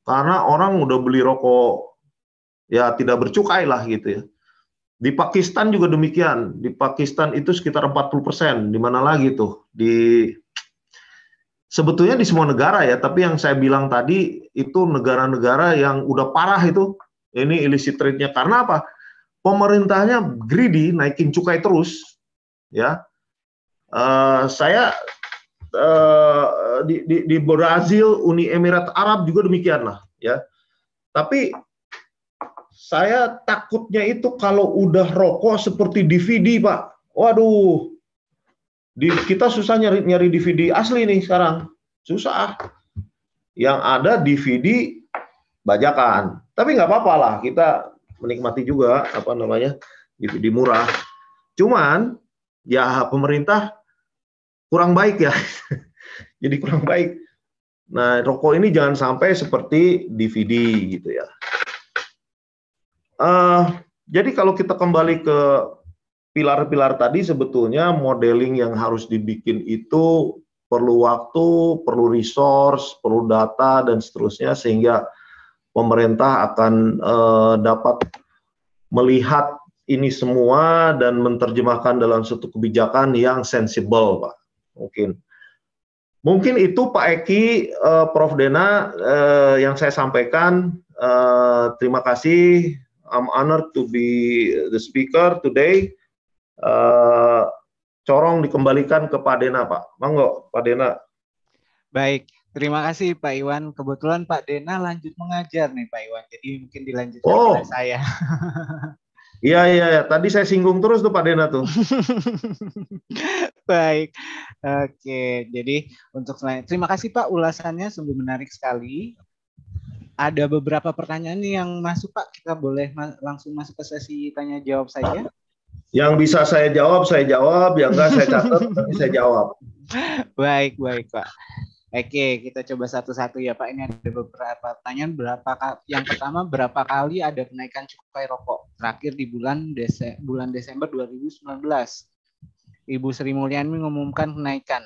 karena orang udah beli rokok ya tidak bercukai lah gitu ya di Pakistan juga demikian. Di Pakistan itu sekitar 40 persen. Di mana lagi tuh? Di sebetulnya di semua negara ya. Tapi yang saya bilang tadi itu negara-negara yang udah parah itu. Ini illicit trade-nya karena apa? Pemerintahnya greedy, naikin cukai terus, ya. Uh, saya uh, di, di, di Brazil, Uni Emirat Arab juga demikian lah, ya. Tapi saya takutnya itu kalau udah rokok seperti DVD, Pak. Waduh. Di, kita susah nyari nyari DVD asli nih sekarang. Susah. Yang ada DVD bajakan. Tapi nggak apa-apa lah, kita menikmati juga apa namanya DVD murah. Cuman ya pemerintah kurang baik ya. Jadi kurang baik. Nah, rokok ini jangan sampai seperti DVD gitu ya uh, jadi kalau kita kembali ke pilar-pilar tadi sebetulnya modeling yang harus dibikin itu perlu waktu, perlu resource, perlu data dan seterusnya sehingga pemerintah akan uh, dapat melihat ini semua dan menerjemahkan dalam suatu kebijakan yang sensibel, Pak. Mungkin mungkin itu Pak Eki, uh, Prof Dena uh, yang saya sampaikan. terima kasih. I'm honored to be the speaker today. Uh, corong dikembalikan ke Pak Dena, Pak. Monggo, Pak Dena. Baik, terima kasih Pak Iwan. Kebetulan Pak Dena lanjut mengajar nih Pak Iwan, jadi mungkin dilanjutkan oh. oleh saya. Iya, iya, iya. tadi saya singgung terus tuh Pak Dena tuh. Baik, oke. Jadi untuk selanjutnya, terima kasih Pak ulasannya sungguh menarik sekali ada beberapa pertanyaan yang masuk Pak. Kita boleh ma langsung masuk ke sesi tanya jawab saja. Yang bisa saya jawab, saya jawab. Yang enggak saya catat, tapi saya jawab. Baik, baik Pak. Oke, kita coba satu-satu ya Pak. Ini ada beberapa pertanyaan. Berapa yang pertama berapa kali ada kenaikan cukai rokok terakhir di bulan Dese bulan Desember 2019? Ibu Sri Mulyani mengumumkan kenaikan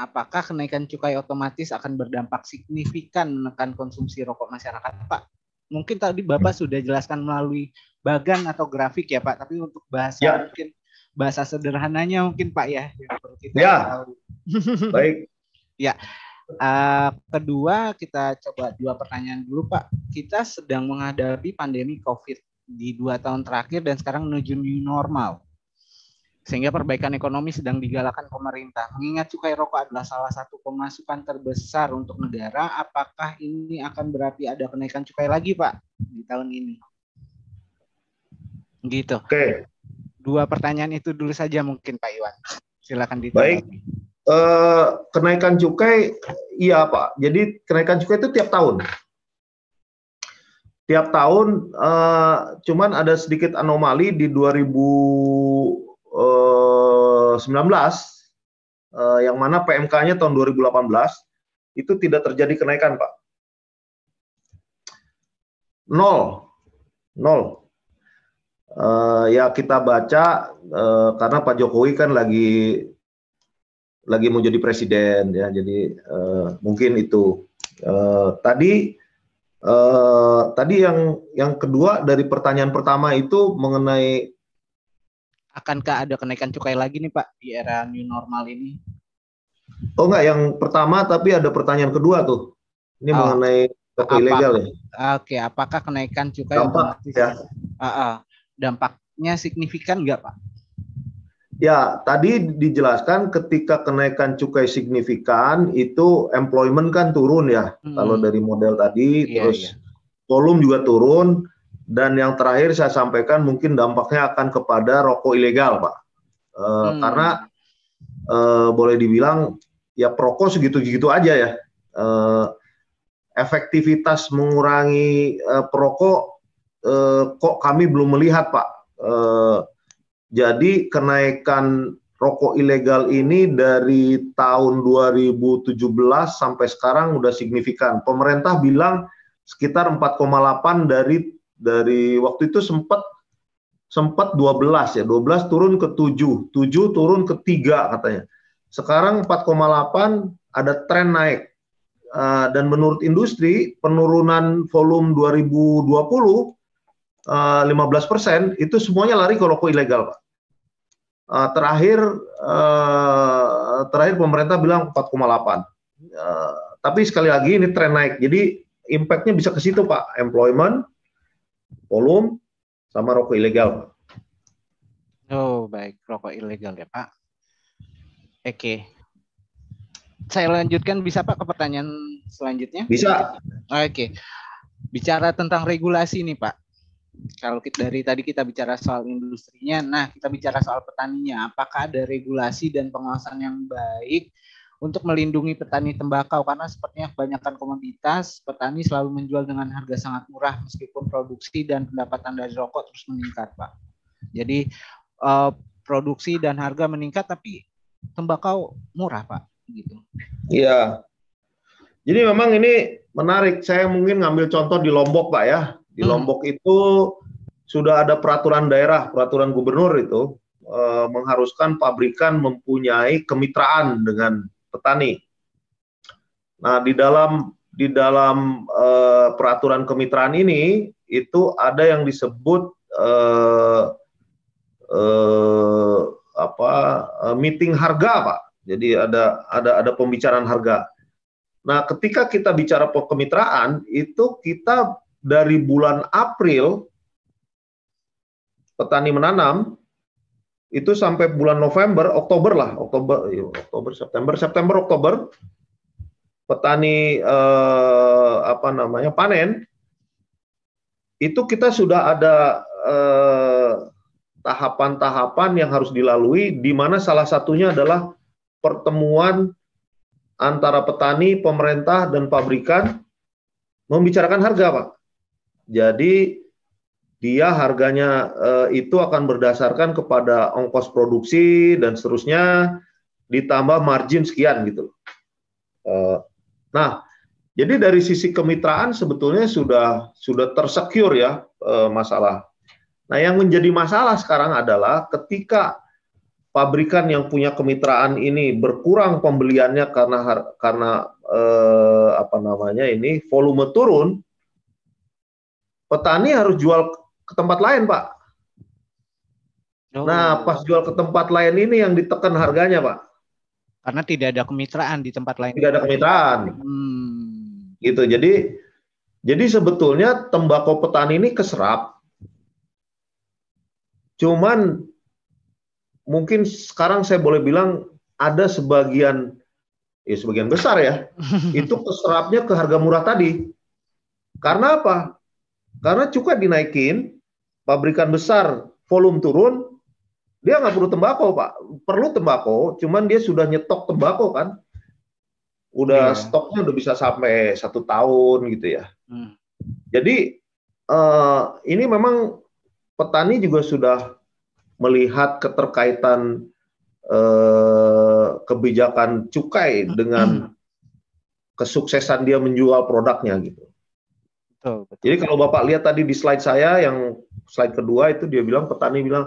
apakah kenaikan cukai otomatis akan berdampak signifikan menekan konsumsi rokok masyarakat, Pak? Mungkin tadi Bapak sudah jelaskan melalui bagan atau grafik ya, Pak, tapi untuk bahasa ya. mungkin bahasa sederhananya mungkin Pak ya yang perlu kita ya. tahu. Baik. ya. Uh, kedua kita coba dua pertanyaan dulu Pak. Kita sedang menghadapi pandemi COVID di dua tahun terakhir dan sekarang menuju new normal sehingga perbaikan ekonomi sedang digalakkan pemerintah. Mengingat cukai rokok adalah salah satu pemasukan terbesar untuk negara, apakah ini akan berarti ada kenaikan cukai lagi, Pak, di tahun ini? Gitu. Oke. Dua pertanyaan itu dulu saja mungkin, Pak Iwan. Silakan ditanya. Baik. E, kenaikan cukai, iya Pak. Jadi kenaikan cukai itu tiap tahun. Tiap tahun, e, cuman ada sedikit anomali di 2000 19 eh, eh, yang mana PMK-nya tahun 2018 itu tidak terjadi kenaikan, Pak. Nol, nol. Eh, ya kita baca karena Pak Jokowi kan lagi lagi mau jadi presiden ya, jadi mungkin itu. tadi tadi yang yang kedua dari pertanyaan pertama itu mengenai akankah ada kenaikan cukai lagi nih Pak di era new normal ini? Oh enggak, yang pertama tapi ada pertanyaan kedua tuh. Ini oh. mengenai apa, ilegal ya. Oke, okay, apakah kenaikan cukai Dampak, ya. Uh, uh, dampaknya signifikan enggak Pak? Ya, tadi dijelaskan ketika kenaikan cukai signifikan itu employment kan turun ya. Hmm. Kalau dari model tadi iya, terus iya. volume juga turun, dan yang terakhir saya sampaikan mungkin dampaknya akan kepada rokok ilegal, Pak. E, hmm. Karena e, boleh dibilang ya perokok segitu-gitu aja ya. E, efektivitas mengurangi e, perokok e, kok kami belum melihat, Pak. E, jadi kenaikan rokok ilegal ini dari tahun 2017 sampai sekarang udah signifikan. Pemerintah bilang sekitar 4,8 dari dari waktu itu sempat sempat 12 ya, 12 turun ke 7, 7 turun ke 3 katanya. Sekarang 4,8 ada tren naik. Uh, dan menurut industri, penurunan volume 2020 uh, 15% itu semuanya lari ke rokok ilegal, Pak. Uh, terakhir uh, terakhir pemerintah bilang 4,8. Uh, tapi sekali lagi ini tren naik. Jadi impact-nya bisa ke situ, Pak. Employment, volume sama rokok ilegal. Oh, baik, rokok ilegal ya, Pak. Oke. Saya lanjutkan bisa Pak ke pertanyaan selanjutnya? Bisa. Oke. Bicara tentang regulasi nih, Pak. Kalau kita, dari tadi kita bicara soal industrinya, nah kita bicara soal petaninya. Apakah ada regulasi dan pengawasan yang baik untuk melindungi petani tembakau karena sepertinya kebanyakan komoditas petani selalu menjual dengan harga sangat murah meskipun produksi dan pendapatan dari rokok terus meningkat, Pak. Jadi uh, produksi dan harga meningkat tapi tembakau murah, Pak, gitu. Iya. Jadi memang ini menarik. Saya mungkin ngambil contoh di Lombok, Pak ya. Di hmm. Lombok itu sudah ada peraturan daerah, peraturan gubernur itu eh, mengharuskan pabrikan mempunyai kemitraan dengan petani. Nah, di dalam di dalam uh, peraturan kemitraan ini itu ada yang disebut uh, uh, apa meeting harga, Pak. Jadi ada ada ada pembicaraan harga. Nah, ketika kita bicara kemitraan itu kita dari bulan April petani menanam itu sampai bulan November, Oktober lah, Oktober, yuk, iya, Oktober, September, September, Oktober, petani eh, apa namanya panen itu kita sudah ada tahapan eh, tahapan-tahapan yang harus dilalui, di mana salah satunya adalah pertemuan antara petani, pemerintah, dan pabrikan membicarakan harga, Pak. Jadi dia harganya eh, itu akan berdasarkan kepada ongkos produksi dan seterusnya ditambah margin sekian gitu. Eh, nah, jadi dari sisi kemitraan sebetulnya sudah sudah tersecure ya eh, masalah. Nah, yang menjadi masalah sekarang adalah ketika pabrikan yang punya kemitraan ini berkurang pembeliannya karena karena eh, apa namanya ini volume turun, petani harus jual ke tempat lain, Pak. Nah, oh. Nah, pas jual ke tempat lain ini yang ditekan harganya, Pak. Karena tidak ada kemitraan di tempat lain. Tidak ada kemitraan. Hmm. Gitu. Jadi jadi sebetulnya tembakau petani ini keserap. Cuman mungkin sekarang saya boleh bilang ada sebagian ya sebagian besar ya itu keserapnya ke harga murah tadi. Karena apa? Karena cukai dinaikin, pabrikan besar volume turun, dia nggak perlu tembakau pak, perlu tembakau, cuman dia sudah nyetok tembakau kan, udah yeah. stoknya udah bisa sampai satu tahun gitu ya. Hmm. Jadi uh, ini memang petani juga sudah melihat keterkaitan uh, kebijakan cukai dengan hmm. kesuksesan dia menjual produknya gitu. Betul, betul. Jadi kalau Bapak lihat tadi di slide saya yang slide kedua itu dia bilang petani bilang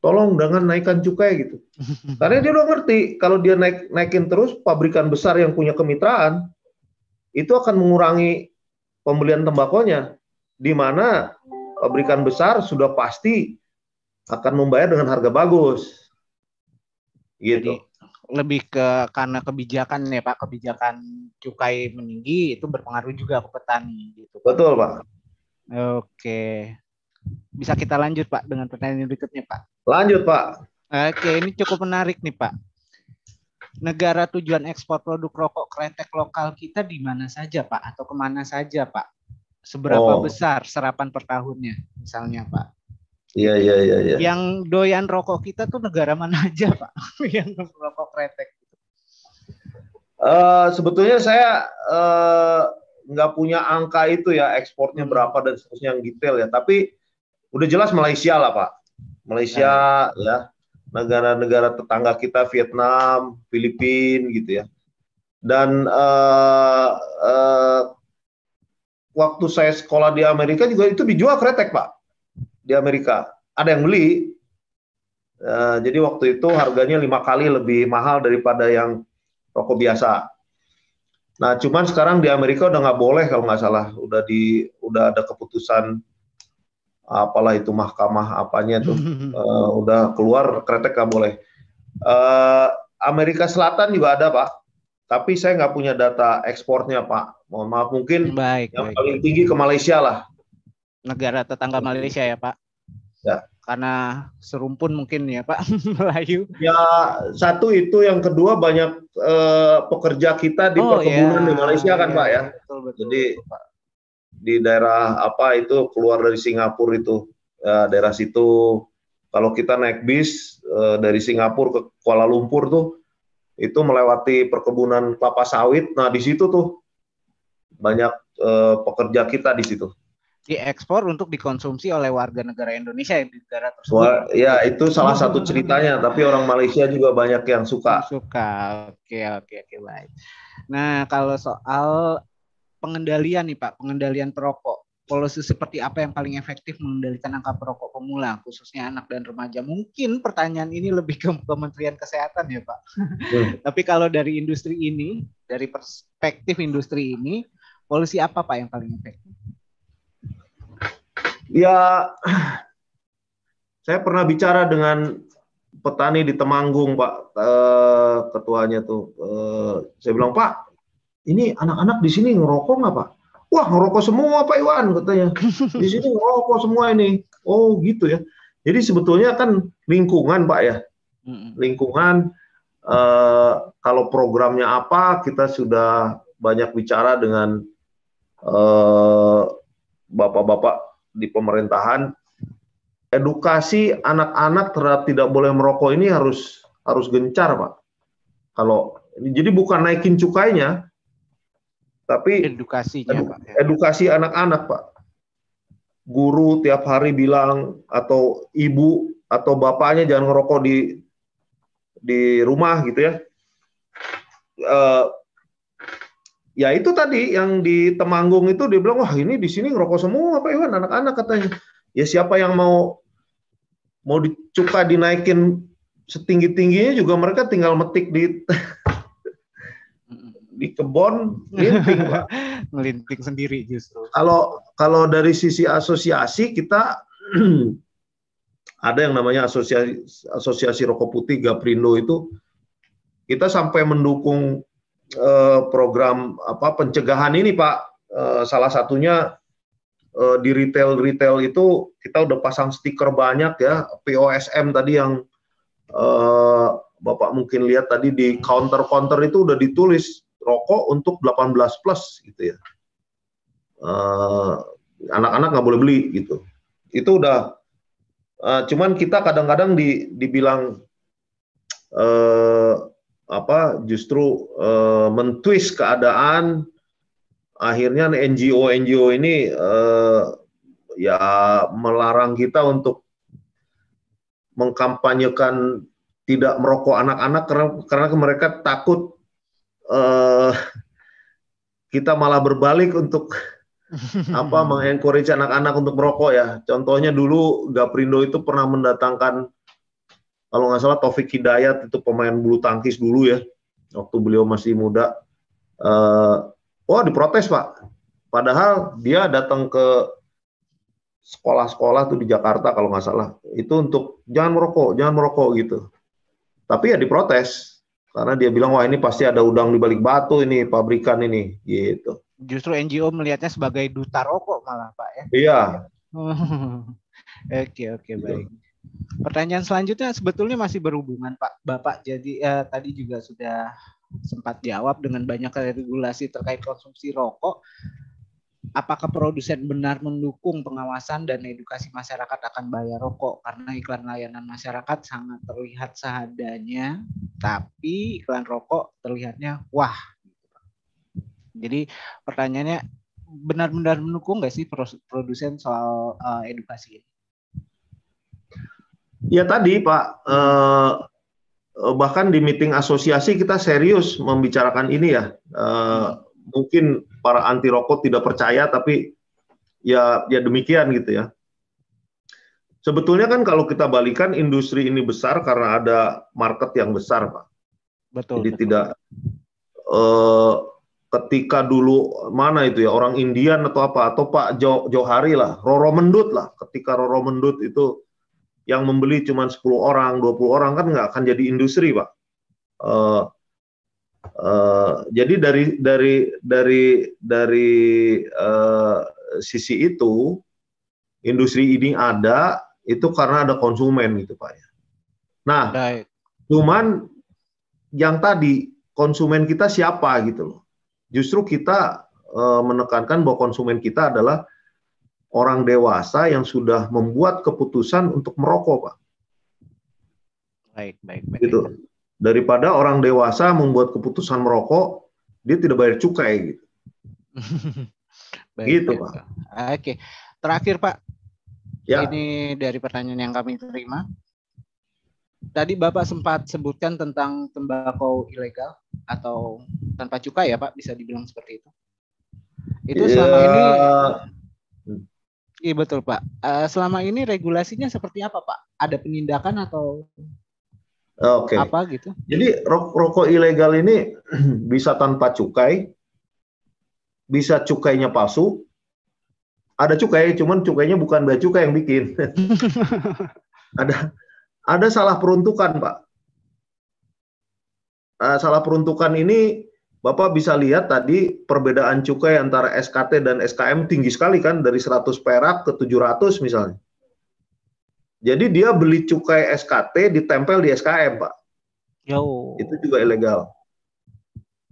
tolong dengan naikkan cukai gitu. Karena dia udah ngerti kalau dia naik naikin terus pabrikan besar yang punya kemitraan itu akan mengurangi pembelian tembakonya di mana pabrikan besar sudah pasti akan membayar dengan harga bagus. Gitu. Jadi, lebih ke karena kebijakan ya Pak, kebijakan cukai meninggi itu berpengaruh juga ke petani gitu. Betul Pak. Oke. Bisa kita lanjut Pak dengan pertanyaan berikutnya Pak. Lanjut Pak. Oke, ini cukup menarik nih Pak. Negara tujuan ekspor produk rokok kretek lokal kita di mana saja Pak atau kemana saja Pak? Seberapa oh. besar serapan per tahunnya misalnya Pak? Iya, gitu. iya iya iya. Ya. Yang doyan rokok kita tuh negara mana aja pak? yang rokok kretek. Uh, sebetulnya saya eh, nggak uh, punya angka itu ya ekspornya hmm. berapa dan seterusnya yang detail ya. Tapi udah jelas Malaysia lah pak. Malaysia nah. ya negara-negara tetangga kita Vietnam, Filipina gitu ya. Dan uh, uh, waktu saya sekolah di Amerika juga itu dijual kretek pak di Amerika. Ada yang beli. Uh, jadi waktu itu harganya lima kali lebih mahal daripada yang rokok biasa. Nah, cuman sekarang di Amerika udah nggak boleh kalau nggak salah, udah di udah ada keputusan apalah itu mahkamah apanya tuh uh, udah keluar kretek nggak boleh. Uh, Amerika Selatan juga ada pak, tapi saya nggak punya data ekspornya pak. Mohon maaf mungkin baik, yang baik. paling tinggi ke Malaysia lah negara tetangga Malaysia ya Pak? Ya. Karena serumpun mungkin ya Pak Melayu. Ya satu itu yang kedua banyak eh, pekerja kita di oh, iya. perkebunan ya. di Malaysia kan ya, Pak ya. Betul, betul, Jadi Pak. di daerah apa itu keluar dari Singapura itu ya, daerah situ kalau kita naik bis eh, dari Singapura ke Kuala Lumpur tuh itu melewati perkebunan kelapa sawit. Nah di situ tuh banyak eh, pekerja kita di situ diekspor untuk dikonsumsi oleh warga negara Indonesia yang di negara tersebut. Wah, ya itu salah satu ceritanya, tapi orang Malaysia juga banyak yang suka. Suka. Oke, oke, oke, baik. Nah, kalau soal pengendalian nih Pak, pengendalian perokok. Polisi seperti apa yang paling efektif mengendalikan angka perokok pemula, khususnya anak dan remaja? Mungkin pertanyaan ini lebih ke Kementerian Kesehatan ya Pak. Hmm. Tapi kalau dari industri ini, dari perspektif industri ini, polisi apa Pak yang paling efektif? Ya, saya pernah bicara dengan petani di Temanggung, Pak, eh, ketuanya tuh. Eh, saya bilang, Pak, ini anak-anak di sini ngerokok nggak, Pak? Wah, ngerokok semua, Pak Iwan, katanya. Di sini ngerokok semua ini. Oh, gitu ya. Jadi sebetulnya kan lingkungan, Pak ya. Lingkungan, eh, kalau programnya apa, kita sudah banyak bicara dengan bapak-bapak di pemerintahan edukasi anak-anak terhadap tidak boleh merokok ini harus harus gencar pak kalau jadi bukan naikin cukainya tapi edukasinya edu, pak ya. edukasi anak-anak pak guru tiap hari bilang atau ibu atau bapaknya jangan merokok di di rumah gitu ya e, ya itu tadi yang di Temanggung itu dia bilang wah ini di sini ngerokok semua apa Iwan anak-anak katanya ya siapa yang mau mau dicuka dinaikin setinggi tingginya juga mereka tinggal metik di di kebon linting Pak melinting sendiri justru kalau kalau dari sisi asosiasi kita ada yang namanya asosiasi asosiasi rokok putih Gaprindo itu kita sampai mendukung Eh, program apa pencegahan ini Pak. Eh, salah satunya eh, di retail retail itu kita udah pasang stiker banyak ya POSM tadi yang Bapak mungkin lihat tadi di counter-counter itu udah ditulis rokok untuk 18 plus gitu ya. anak-anak nggak boleh beli gitu. Itu udah. cuman kita kadang-kadang di, dibilang uh, apa justru uh, mentwist keadaan akhirnya NGO NGO ini uh, ya melarang kita untuk mengkampanyekan tidak merokok anak-anak karena karena mereka takut uh, kita malah berbalik untuk apa mengencourage anak-anak untuk merokok ya. Contohnya dulu Gaprindo itu pernah mendatangkan kalau nggak salah Taufik Hidayat itu pemain bulu tangkis dulu ya waktu beliau masih muda uh, wah diprotes pak padahal dia datang ke sekolah-sekolah tuh di Jakarta kalau nggak salah itu untuk jangan merokok jangan merokok gitu tapi ya diprotes karena dia bilang wah ini pasti ada udang di balik batu ini pabrikan ini gitu justru NGO melihatnya sebagai duta rokok malah pak ya iya oke oke gitu. baik Pertanyaan selanjutnya sebetulnya masih berhubungan Pak Bapak. Jadi eh, tadi juga sudah sempat jawab dengan banyak regulasi terkait konsumsi rokok. Apakah produsen benar mendukung pengawasan dan edukasi masyarakat akan bayar rokok karena iklan layanan masyarakat sangat terlihat seadanya, tapi iklan rokok terlihatnya wah. Jadi pertanyaannya benar-benar mendukung nggak sih produsen soal uh, edukasi ini? Ya tadi Pak, eh, eh, bahkan di meeting asosiasi kita serius membicarakan ini ya. Eh, mungkin para anti rokok tidak percaya, tapi ya ya demikian gitu ya. Sebetulnya kan kalau kita balikan industri ini besar karena ada market yang besar, Pak. Betul. Jadi betul. tidak eh, ketika dulu mana itu ya orang Indian atau apa atau Pak Jo Johari lah, Roro Mendut lah. Ketika Roro Mendut itu yang membeli cuma 10 orang, 20 orang kan nggak akan jadi industri, Pak. Uh, uh, jadi dari dari dari dari uh, sisi itu industri ini ada itu karena ada konsumen gitu, Pak ya. Nah, right. cuman yang tadi konsumen kita siapa gitu loh. Justru kita uh, menekankan bahwa konsumen kita adalah orang dewasa yang sudah membuat keputusan untuk merokok, Pak. Baik, baik, baik. Gitu. Daripada orang dewasa membuat keputusan merokok, dia tidak bayar cukai gitu. baik, gitu, baik, Pak. Oke. Terakhir, Pak. Ya. Ini dari pertanyaan yang kami terima. Tadi Bapak sempat sebutkan tentang tembakau ilegal atau tanpa cukai ya Pak, bisa dibilang seperti itu. Itu selama ya, ini iya. Iya betul Pak. Uh, selama ini regulasinya seperti apa Pak? Ada penindakan atau Okay. Apa gitu? Jadi rokok ilegal ini bisa tanpa cukai, bisa cukainya palsu. Ada cukai, cuman cukainya bukan bea cukai yang bikin. ada ada salah peruntukan pak. Uh, salah peruntukan ini Bapak bisa lihat tadi perbedaan cukai antara SKT dan SKM tinggi sekali kan dari 100 perak ke 700 misalnya. Jadi dia beli cukai SKT ditempel di SKM, Pak. Yo. Itu juga ilegal.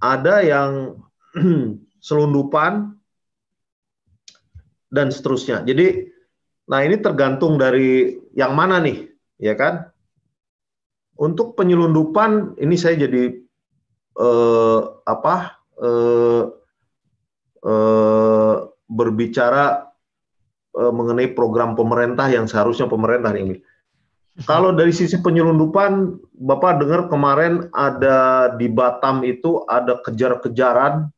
Ada yang selundupan dan seterusnya. Jadi nah ini tergantung dari yang mana nih, ya kan? Untuk penyelundupan ini saya jadi eh, apa eh, eh, berbicara eh, mengenai program pemerintah yang seharusnya pemerintah ini Kalau dari sisi penyelundupan, Bapak dengar kemarin ada di Batam itu ada kejar-kejaran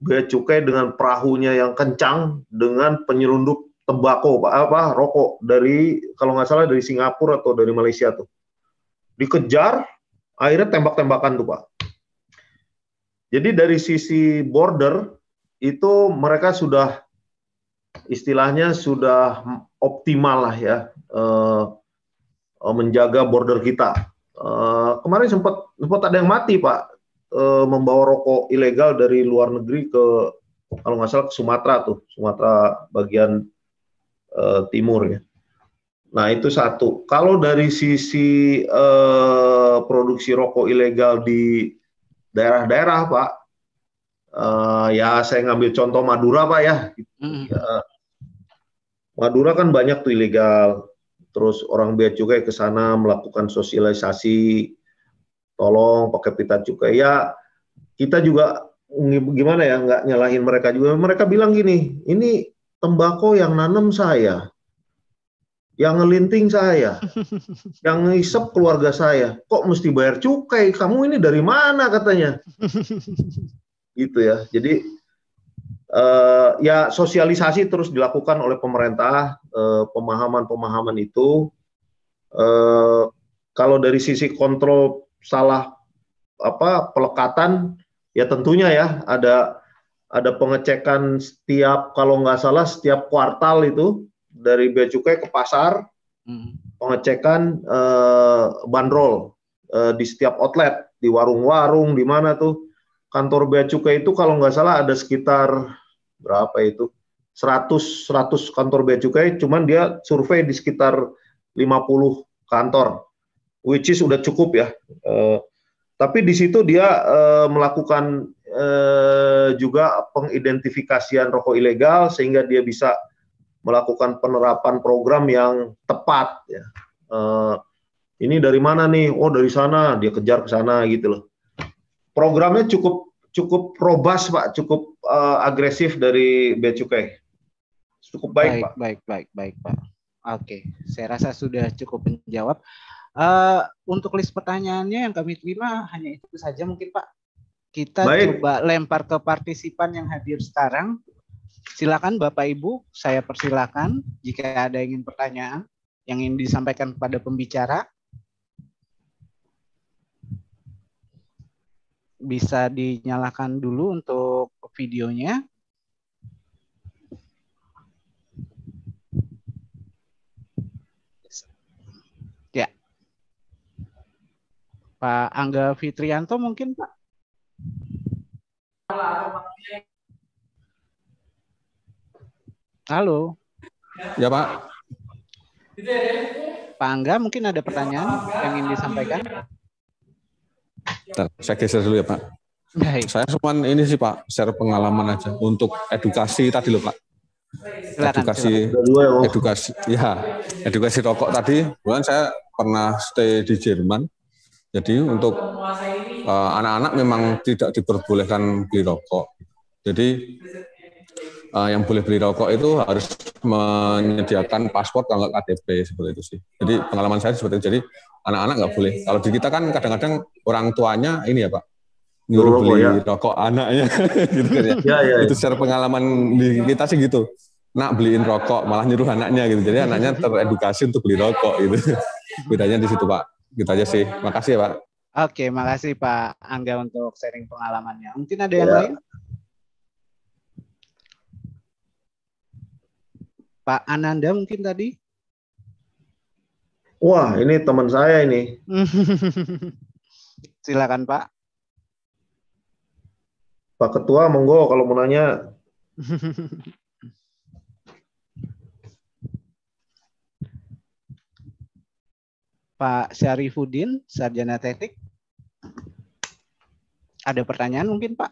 bea cukai dengan perahunya yang kencang dengan penyelundup tembakau apa rokok dari kalau nggak salah dari Singapura atau dari Malaysia tuh dikejar akhirnya tembak-tembakan tuh pak jadi dari sisi border itu mereka sudah istilahnya sudah optimal lah ya eh, eh, menjaga border kita. Eh, kemarin sempat sempat ada yang mati pak eh, membawa rokok ilegal dari luar negeri ke kalau nggak salah ke Sumatera tuh Sumatera bagian eh, timur ya. Nah itu satu. Kalau dari sisi eh, produksi rokok ilegal di daerah-daerah pak uh, ya saya ngambil contoh Madura pak ya mm. uh, Madura kan banyak tuh ilegal terus orang bea cukai ke sana melakukan sosialisasi tolong pakai pita cukai ya kita juga gimana ya nggak nyalahin mereka juga mereka bilang gini ini tembakau yang nanam saya yang ngelinting saya, yang ngisep keluarga saya. Kok mesti bayar cukai? Kamu ini dari mana katanya? Gitu ya. Jadi uh, ya sosialisasi terus dilakukan oleh pemerintah, eh, pemahaman-pemahaman uh, itu. Uh, kalau dari sisi kontrol salah apa pelekatan ya tentunya ya ada ada pengecekan setiap kalau nggak salah setiap kuartal itu dari bea cukai ke pasar hmm. pengecekan uh, eh, bandrol uh, eh, di setiap outlet di warung-warung di mana tuh kantor bea cukai itu kalau nggak salah ada sekitar berapa itu 100 100 kantor bea cukai cuman dia survei di sekitar 50 kantor which is udah cukup ya uh, tapi di situ dia uh, melakukan uh, juga pengidentifikasian rokok ilegal sehingga dia bisa melakukan penerapan program yang tepat ya. E, ini dari mana nih? Oh, dari sana, dia kejar ke sana gitu loh. Programnya cukup cukup robas, Pak, cukup e, agresif dari Bea Cukup baik, baik, Pak. Baik, baik, baik, Pak. Oke, saya rasa sudah cukup menjawab. Uh, untuk list pertanyaannya yang kami terima hanya itu saja mungkin Pak. Kita Baik. coba lempar ke partisipan yang hadir sekarang. Silakan Bapak Ibu, saya persilakan jika ada yang ingin pertanyaan yang ingin disampaikan kepada pembicara. Bisa dinyalakan dulu untuk videonya. Ya. Pak Angga Fitrianto mungkin Pak? Halo. Ya Pak. Pak Angga mungkin ada pertanyaan yang ingin disampaikan. saya geser dulu ya Pak. Baik. Saya cuma ini sih Pak, share pengalaman aja untuk edukasi tadi loh Pak. Silakan, edukasi silakan. Ya, edukasi ya edukasi rokok tadi bukan saya pernah stay di Jerman jadi untuk eh, anak-anak uh, memang tidak diperbolehkan beli rokok jadi uh, yang boleh beli rokok itu harus menyediakan paspor kalau KTP seperti itu sih. Jadi pengalaman saya seperti itu. Jadi anak-anak nggak boleh. Kalau di kita kan kadang-kadang orang tuanya ini ya Pak nyuruh beli ya. rokok anaknya gitu kan ya. ya, ya, ya. Itu secara pengalaman di kita sih gitu. Nak beliin rokok malah nyuruh anaknya gitu. Jadi anaknya teredukasi untuk beli rokok gitu. Bedanya di situ Pak. Gitu aja sih. Makasih ya Pak. Oke, makasih Pak Angga untuk sharing pengalamannya. Mungkin ada yang ya. lain? Pak Ananda mungkin tadi? Wah, ini teman saya ini. Silakan Pak. Pak Ketua, monggo kalau mau nanya. Pak Syarifuddin, Sarjana Teknik. Ada pertanyaan mungkin Pak?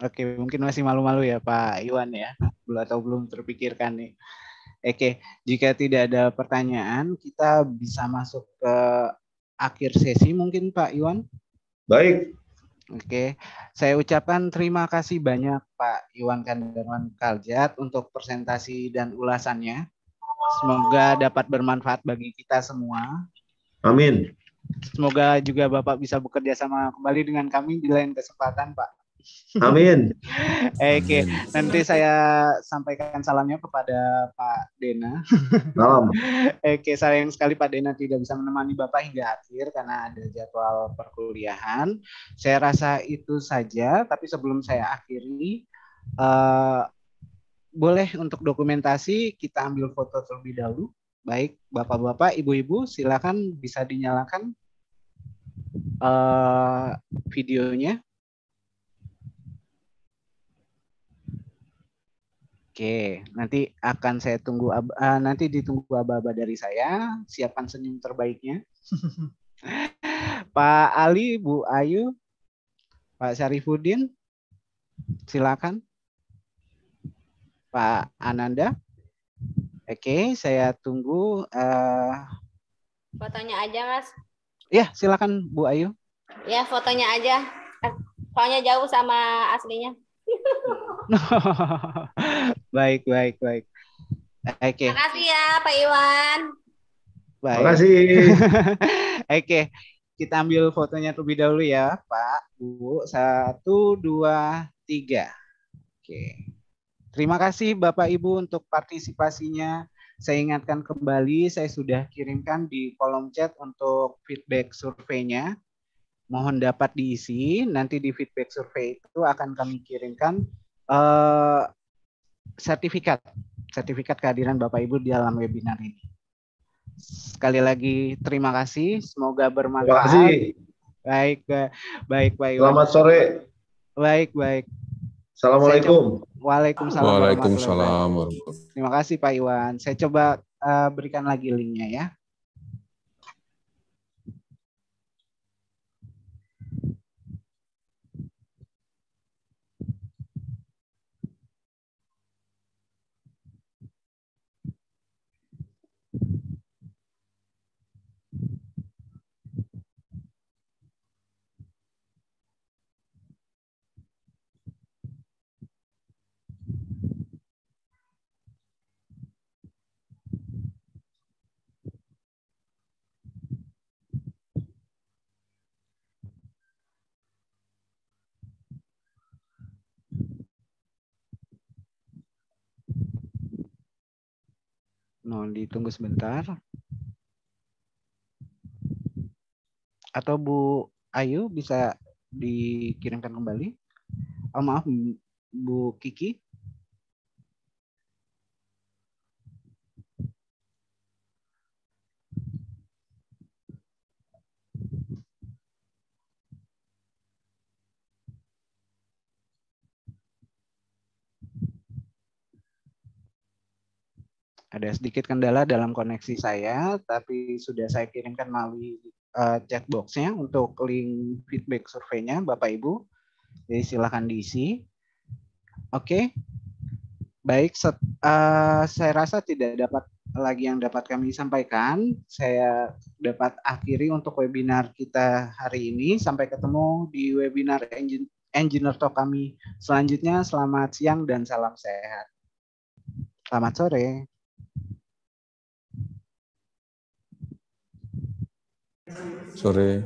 Oke, mungkin masih malu-malu ya Pak Iwan ya, belum atau belum terpikirkan nih. Oke, jika tidak ada pertanyaan, kita bisa masuk ke akhir sesi mungkin Pak Iwan. Baik. Oke, saya ucapkan terima kasih banyak Pak Iwan Kandarwan Kaljat untuk presentasi dan ulasannya. Semoga dapat bermanfaat bagi kita semua. Amin. Semoga juga Bapak bisa bekerja sama kembali dengan kami di lain kesempatan, Pak. Amin. Oke, nanti saya sampaikan salamnya kepada Pak Dena. Salam. Oke, sayang sekali Pak Dena tidak bisa menemani Bapak hingga akhir karena ada jadwal perkuliahan. Saya rasa itu saja, tapi sebelum saya akhiri, uh, boleh untuk dokumentasi kita ambil foto terlebih dahulu. Baik, Bapak-Bapak, Ibu-Ibu, silakan bisa dinyalakan uh, videonya. Oke, nanti akan saya tunggu uh, nanti ditunggu aba-aba dari saya. Siapkan senyum terbaiknya. Pak Ali, Bu Ayu, Pak Syarifuddin, silakan. Pak Ananda. Oke, saya tunggu. Uh... Eh, fotonya aja, Mas. Ya, silakan Bu Ayu. Ya, fotonya aja. Eh, soalnya jauh sama aslinya. baik, baik, baik. Oke. Okay. Makasih ya Pak Iwan. Baik. kasih Oke. okay. Kita ambil fotonya terlebih dahulu ya, Pak, Bu. Satu, dua, tiga. Oke. Okay. Terima kasih Bapak Ibu untuk partisipasinya. Saya ingatkan kembali, saya sudah kirimkan di kolom chat untuk feedback surveinya mohon dapat diisi. Nanti di feedback survei itu akan kami kirimkan uh, sertifikat sertifikat kehadiran Bapak Ibu di dalam webinar ini. Sekali lagi terima kasih, semoga bermanfaat. Terima kasih. Baik, eh, baik, baik. Selamat sore. Baik, baik. Assalamualaikum. Coba, waalaikumsalam. Waalaikumsalam. Terima kasih Pak Iwan. Saya coba uh, berikan lagi linknya ya. Mohon ditunggu sebentar. Atau Bu Ayu bisa dikirimkan kembali? Oh maaf, Bu Kiki. Ada sedikit kendala dalam koneksi saya, tapi sudah saya kirimkan melalui uh, chatboxnya untuk link feedback surveinya, Bapak Ibu. Jadi silahkan diisi. Oke, okay. baik. Set, uh, saya rasa tidak dapat lagi yang dapat kami sampaikan. Saya dapat akhiri untuk webinar kita hari ini. Sampai ketemu di webinar engine engineer talk kami selanjutnya. Selamat siang dan salam sehat. Selamat sore. Sore.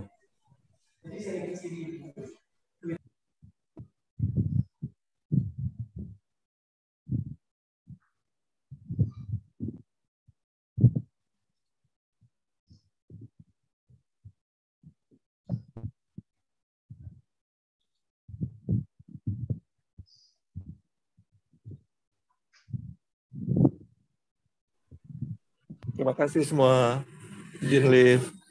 Terima kasih semua. jin Lee.